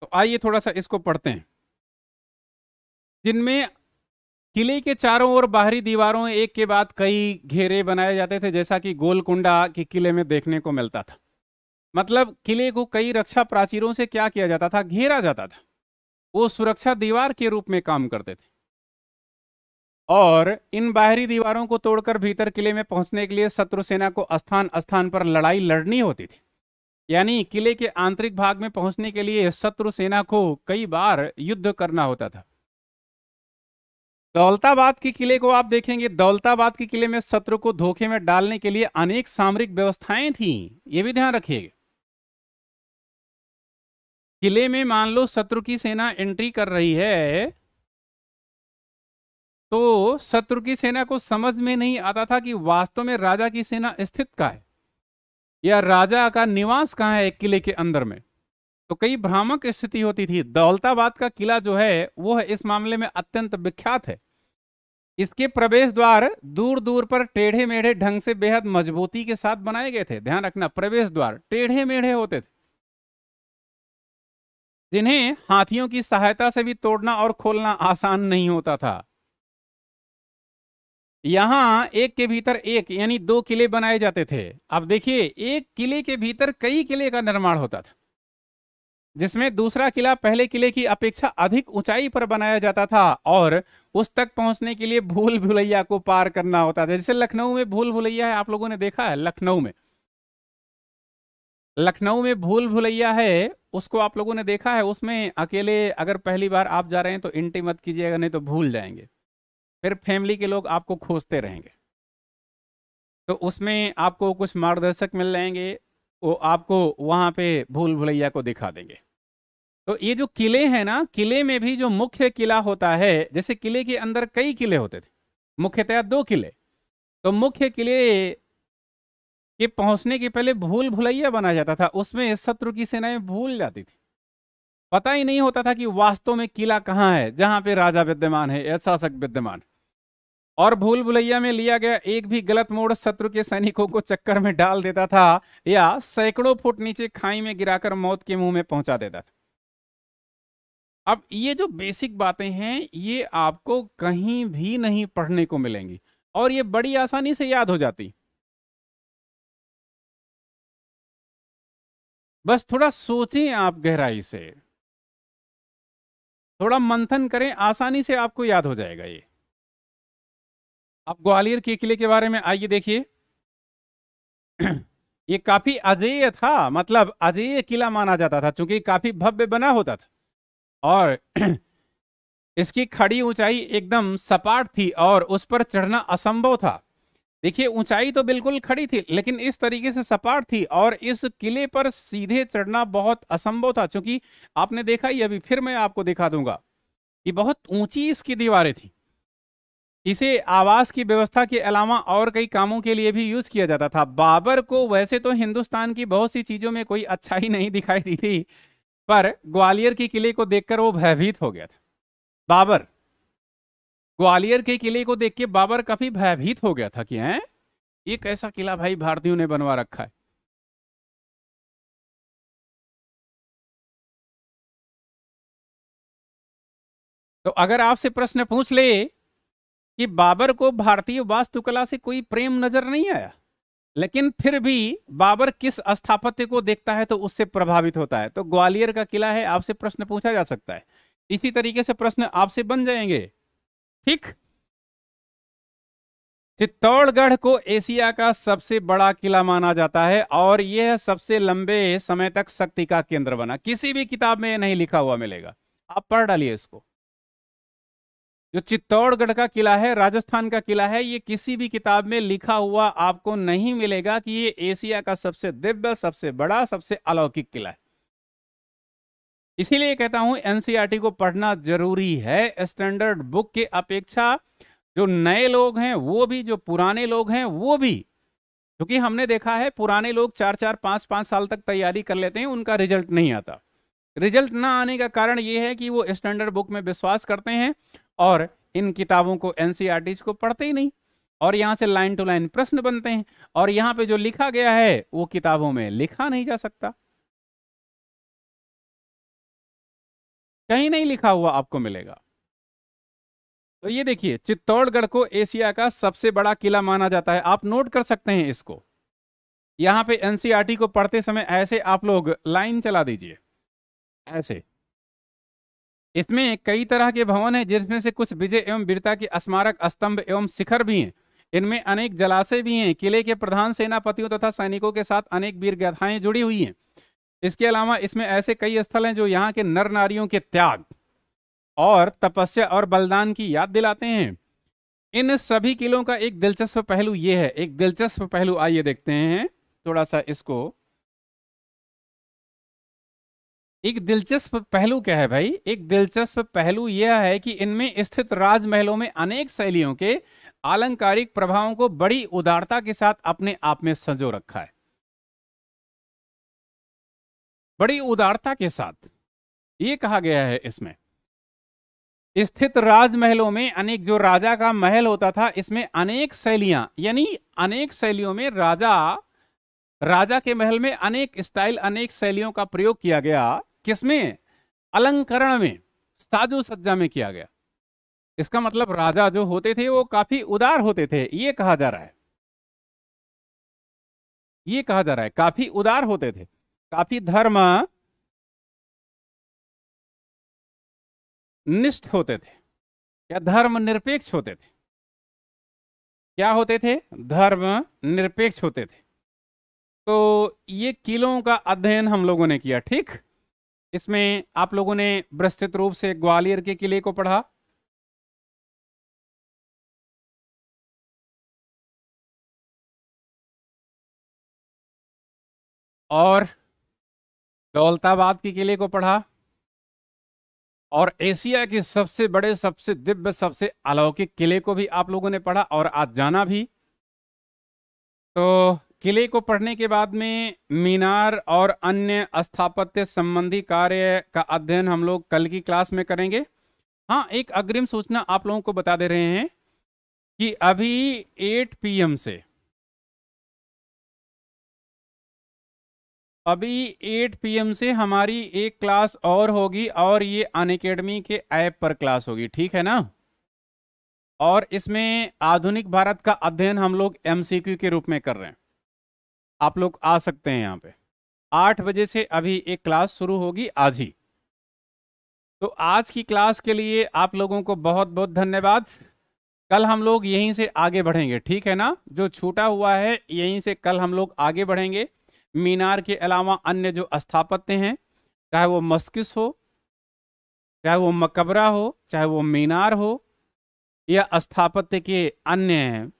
तो आइए थोड़ा सा इसको पढ़ते हैं जिनमें किले के चारों ओर बाहरी दीवारों एक के बाद कई घेरे बनाए जाते थे जैसा कि गोलकुंडा के किले में देखने को मिलता था मतलब किले को कई रक्षा प्राचीरों से क्या किया जाता था घेरा जाता था वो सुरक्षा दीवार के रूप में काम करते थे और इन बाहरी दीवारों को तोड़कर भीतर किले में पहुंचने के लिए शत्रु सेना को स्थान स्थान पर लड़ाई लड़नी होती थी यानी किले के आंतरिक भाग में पहुंचने के लिए शत्रु सेना को कई बार युद्ध करना होता था दौलताबाद के किले को आप देखेंगे दौलताबाद के किले में शत्रु को धोखे में डालने के लिए अनेक सामरिक व्यवस्थाएं थीं ये भी ध्यान रखिएगा किले में मान लो शत्रु की सेना एंट्री कर रही है तो शत्रु की सेना को समझ में नहीं आता था कि वास्तव में राजा की सेना स्थित कहा है या राजा का निवास कहाँ है किले के अंदर में तो कई भ्रामक स्थिति होती थी दौलताबाद का किला जो है वो है इस मामले में अत्यंत विख्यात है इसके प्रवेश द्वार दूर दूर पर टेढ़े मेढ़े ढंग से बेहद मजबूती के साथ बनाए गए थे ध्यान रखना प्रवेश द्वार टेढ़े मेढ़े होते थे जिन्हें हाथियों की सहायता से भी तोड़ना और खोलना आसान नहीं होता था यहां एक के भीतर एक यानी दो किले बनाए जाते थे अब देखिए एक किले के भीतर कई किले का निर्माण होता था जिसमें दूसरा किला पहले किले की अपेक्षा अधिक ऊंचाई पर बनाया जाता था और उस तक पहुंचने के लिए भूल भुलैया को पार करना होता था जैसे लखनऊ में भूल भुलैया है आप लोगों ने देखा है लखनऊ में लखनऊ में भूल भुलैया है उसको आप लोगों ने देखा है उसमें अकेले अगर पहली बार आप जा रहे हैं तो इंटी मत कीजिएगा नहीं तो भूल जाएंगे फिर फैमिली के लोग आपको खोजते रहेंगे तो उसमें आपको कुछ मार्गदर्शक मिल जाएंगे वो आपको वहां पे भूल भुलैया को दिखा देंगे तो ये जो किले हैं ना किले में भी जो मुख्य किला होता है जैसे किले के अंदर कई किले होते थे मुख्यतया दो किले तो मुख्य किले के पहुंचने के पहले भूल भुलैया बना जाता था उसमें शत्रु की सेनाएं भूल जाती थी पता ही नहीं होता था कि वास्तव में किला कहाँ है जहां पे राजा विद्यमान है या शासक विद्यमान और भूल भुलैया में लिया गया एक भी गलत मोड़ शत्रु के सैनिकों को चक्कर में डाल देता था या सैकड़ों फुट नीचे खाई में गिराकर मौत के मुंह में पहुंचा देता था अब ये जो बेसिक बातें हैं ये आपको कहीं भी नहीं पढ़ने को मिलेंगी और ये बड़ी आसानी से याद हो जाती बस थोड़ा सोचें आप गहराई से थोड़ा मंथन करें आसानी से आपको याद हो जाएगा ये अब ग्वालियर के किले के बारे में आइए देखिए *clears throat* ये काफी अजेय था मतलब अजेय किला माना जाता था क्योंकि काफी भव्य बना होता था और *clears throat* इसकी खड़ी ऊंचाई एकदम सपाट थी और उस पर चढ़ना असंभव था देखिए ऊंचाई तो बिल्कुल खड़ी थी लेकिन इस तरीके से सपाट थी और इस किले पर सीधे चढ़ना बहुत असंभव था क्योंकि आपने देखा ही अभी फिर मैं आपको दिखा दूंगा ये बहुत ऊंची इसकी दीवारें थी इसे आवास की व्यवस्था के अलावा और कई कामों के लिए भी यूज किया जाता था बाबर को वैसे तो हिंदुस्तान की बहुत सी चीजों में कोई अच्छाई नहीं दिखाई दी थी पर ग्वालियर के किले को देखकर वो भयभीत हो गया था बाबर ग्वालियर के किले को देख के बाबर काफी भयभीत हो गया था कि हैं ये कैसा किला भाई भारतीयों ने बनवा रखा है तो अगर आपसे प्रश्न पूछ ले कि बाबर को भारतीय वास्तुकला से कोई प्रेम नजर नहीं आया लेकिन फिर भी बाबर किस स्थापत्य को देखता है तो उससे प्रभावित होता है तो ग्वालियर का किला है आपसे प्रश्न पूछा जा सकता है इसी तरीके से प्रश्न आपसे बन जाएंगे ठीक चित्तौड़गढ़ को एशिया का सबसे बड़ा किला माना जाता है और यह सबसे लंबे समय तक शक्ति का केंद्र बना किसी भी किताब में नहीं लिखा हुआ मिलेगा आप पढ़ डालिए इसको जो चित्तौड़गढ़ का किला है राजस्थान का किला है ये किसी भी किताब में लिखा हुआ आपको नहीं मिलेगा कि ये एशिया का सबसे दिव्य सबसे बड़ा सबसे अलौकिक किला है इसीलिए कहता हूं एनसीईआरटी को पढ़ना जरूरी है स्टैंडर्ड बुक के अपेक्षा जो नए लोग हैं वो भी जो पुराने लोग हैं वो भी क्योंकि हमने देखा है पुराने लोग चार चार पांच पांच साल तक तैयारी कर लेते हैं उनका रिजल्ट नहीं आता रिजल्ट ना आने का कारण ये है कि वो स्टैंडर्ड बुक में विश्वास करते हैं और इन किताबों को एन e को पढ़ते ही नहीं और यहाँ से लाइन टू लाइन प्रश्न बनते हैं और यहाँ पे जो लिखा गया है वो किताबों में लिखा नहीं जा सकता कहीं नहीं लिखा हुआ आपको मिलेगा तो ये देखिए चित्तौड़गढ़ को एशिया का सबसे बड़ा किला माना जाता है आप नोट कर सकते हैं इसको यहाँ पे एनसीआरटी e को पढ़ते समय ऐसे आप लोग लाइन चला दीजिए ऐसे इसमें कई तरह के भवन हैं जिसमें से कुछ विजय एवं वीरता के स्मारक स्तंभ एवं शिखर भी हैं इनमें अनेक जलाशय भी हैं किले के प्रधान सेनापतियों तथा सैनिकों के साथ अनेक वीर गाथाएं जुड़ी हुई हैं इसके अलावा इसमें ऐसे कई स्थल हैं जो यहाँ के नर नारियों के त्याग और तपस्या और बलिदान की याद दिलाते हैं इन सभी किलों का एक दिलचस्प पहलू ये है एक दिलचस्प पहलू आइए देखते हैं थोड़ा सा इसको एक दिलचस्प पहलू क्या है भाई एक दिलचस्प पहलू यह है कि इनमें स्थित राजमहलों में अनेक शैलियों के आलंकारिक प्रभावों को बड़ी उदारता के साथ अपने आप में सजो रखा है बड़ी उदारता के साथ ये कहा गया है इसमें स्थित राजमहलों में अनेक जो राजा का महल होता था इसमें अनेक शैलियां यानी अनेक शैलियों में राजा राजा के महल में अनेक स्टाइल अनेक शैलियों का प्रयोग किया गया किसमें अलंकरण में साजो सज्जा में किया गया इसका मतलब राजा जो होते थे वो काफी उदार होते थे ये कहा जा रहा है ये कहा जा रहा है काफी उदार होते थे काफी धर्म निष्ठ होते थे या धर्म निरपेक्ष होते थे क्या होते थे धर्म निरपेक्ष होते थे तो ये किलों का अध्ययन हम लोगों ने किया ठीक इसमें आप लोगों ने विस्तृत रूप से ग्वालियर के किले को पढ़ा और दौलताबाद के किले को पढ़ा और एशिया के सबसे बड़े सबसे दिव्य सबसे अलौकिक किले को भी आप लोगों ने पढ़ा और आज जाना भी तो किले को पढ़ने के बाद में मीनार और अन्य स्थापत्य संबंधी कार्य का अध्ययन हम लोग कल की क्लास में करेंगे हाँ एक अग्रिम सूचना आप लोगों को बता दे रहे हैं कि अभी 8 पीएम से अभी 8 पीएम से हमारी एक क्लास और होगी और ये अन के ऐप पर क्लास होगी ठीक है ना और इसमें आधुनिक भारत का अध्ययन हम लोग एमसीक्यू के रूप में कर रहे हैं आप लोग आ सकते हैं यहाँ पे आठ बजे से अभी एक क्लास शुरू होगी आज ही तो आज की क्लास के लिए आप लोगों को बहुत बहुत धन्यवाद कल हम लोग यहीं से आगे बढ़ेंगे ठीक है ना जो छूटा हुआ है यहीं से कल हम लोग आगे बढ़ेंगे मीनार के अलावा अन्य जो स्थापत्य हैं चाहे वो मस्किस हो चाहे वो मकबरा हो चाहे वो मीनार हो या स्थापत्य के अन्य हैं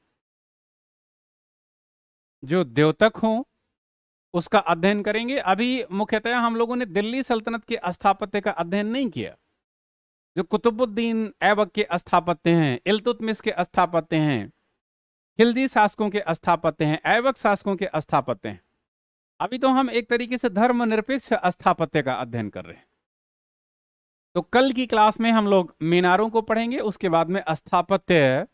जो द्योतक हों उसका अध्ययन करेंगे अभी मुख्यतया हम लोगों ने दिल्ली सल्तनत के स्थापत्य का अध्ययन नहीं किया जो कुतुबुद्दीन ऐबक के स्थापत्य हैं इलतुतमिस के स्थापत्य हैं खिलदी शासकों के स्थापत्य हैं ऐबक शासकों के स्थापत्य हैं अभी तो हम एक तरीके से धर्मनिरपेक्ष स्थापत्य का अध्ययन कर रहे हैं तो कल की क्लास में हम लोग मीनारों को पढ़ेंगे उसके बाद में स्थापत्य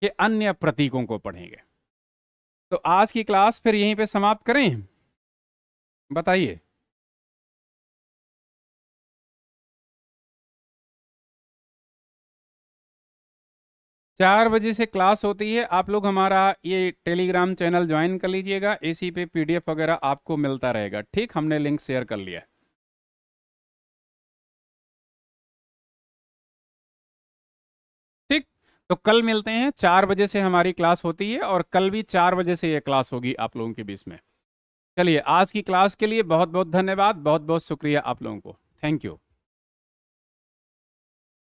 के अन्य प्रतीकों को पढ़ेंगे तो आज की क्लास फिर यहीं पे समाप्त करें बताइए चार बजे से क्लास होती है आप लोग हमारा ये टेलीग्राम चैनल ज्वाइन कर लीजिएगा इसी पे पीडीएफ वगैरह आपको मिलता रहेगा ठीक हमने लिंक शेयर कर लिया है तो कल मिलते हैं चार बजे से हमारी क्लास होती है और कल भी चार बजे से ये क्लास होगी आप लोगों के बीच में चलिए आज की क्लास के लिए बहुत बहुत धन्यवाद बहुत बहुत शुक्रिया आप लोगों को थैंक यू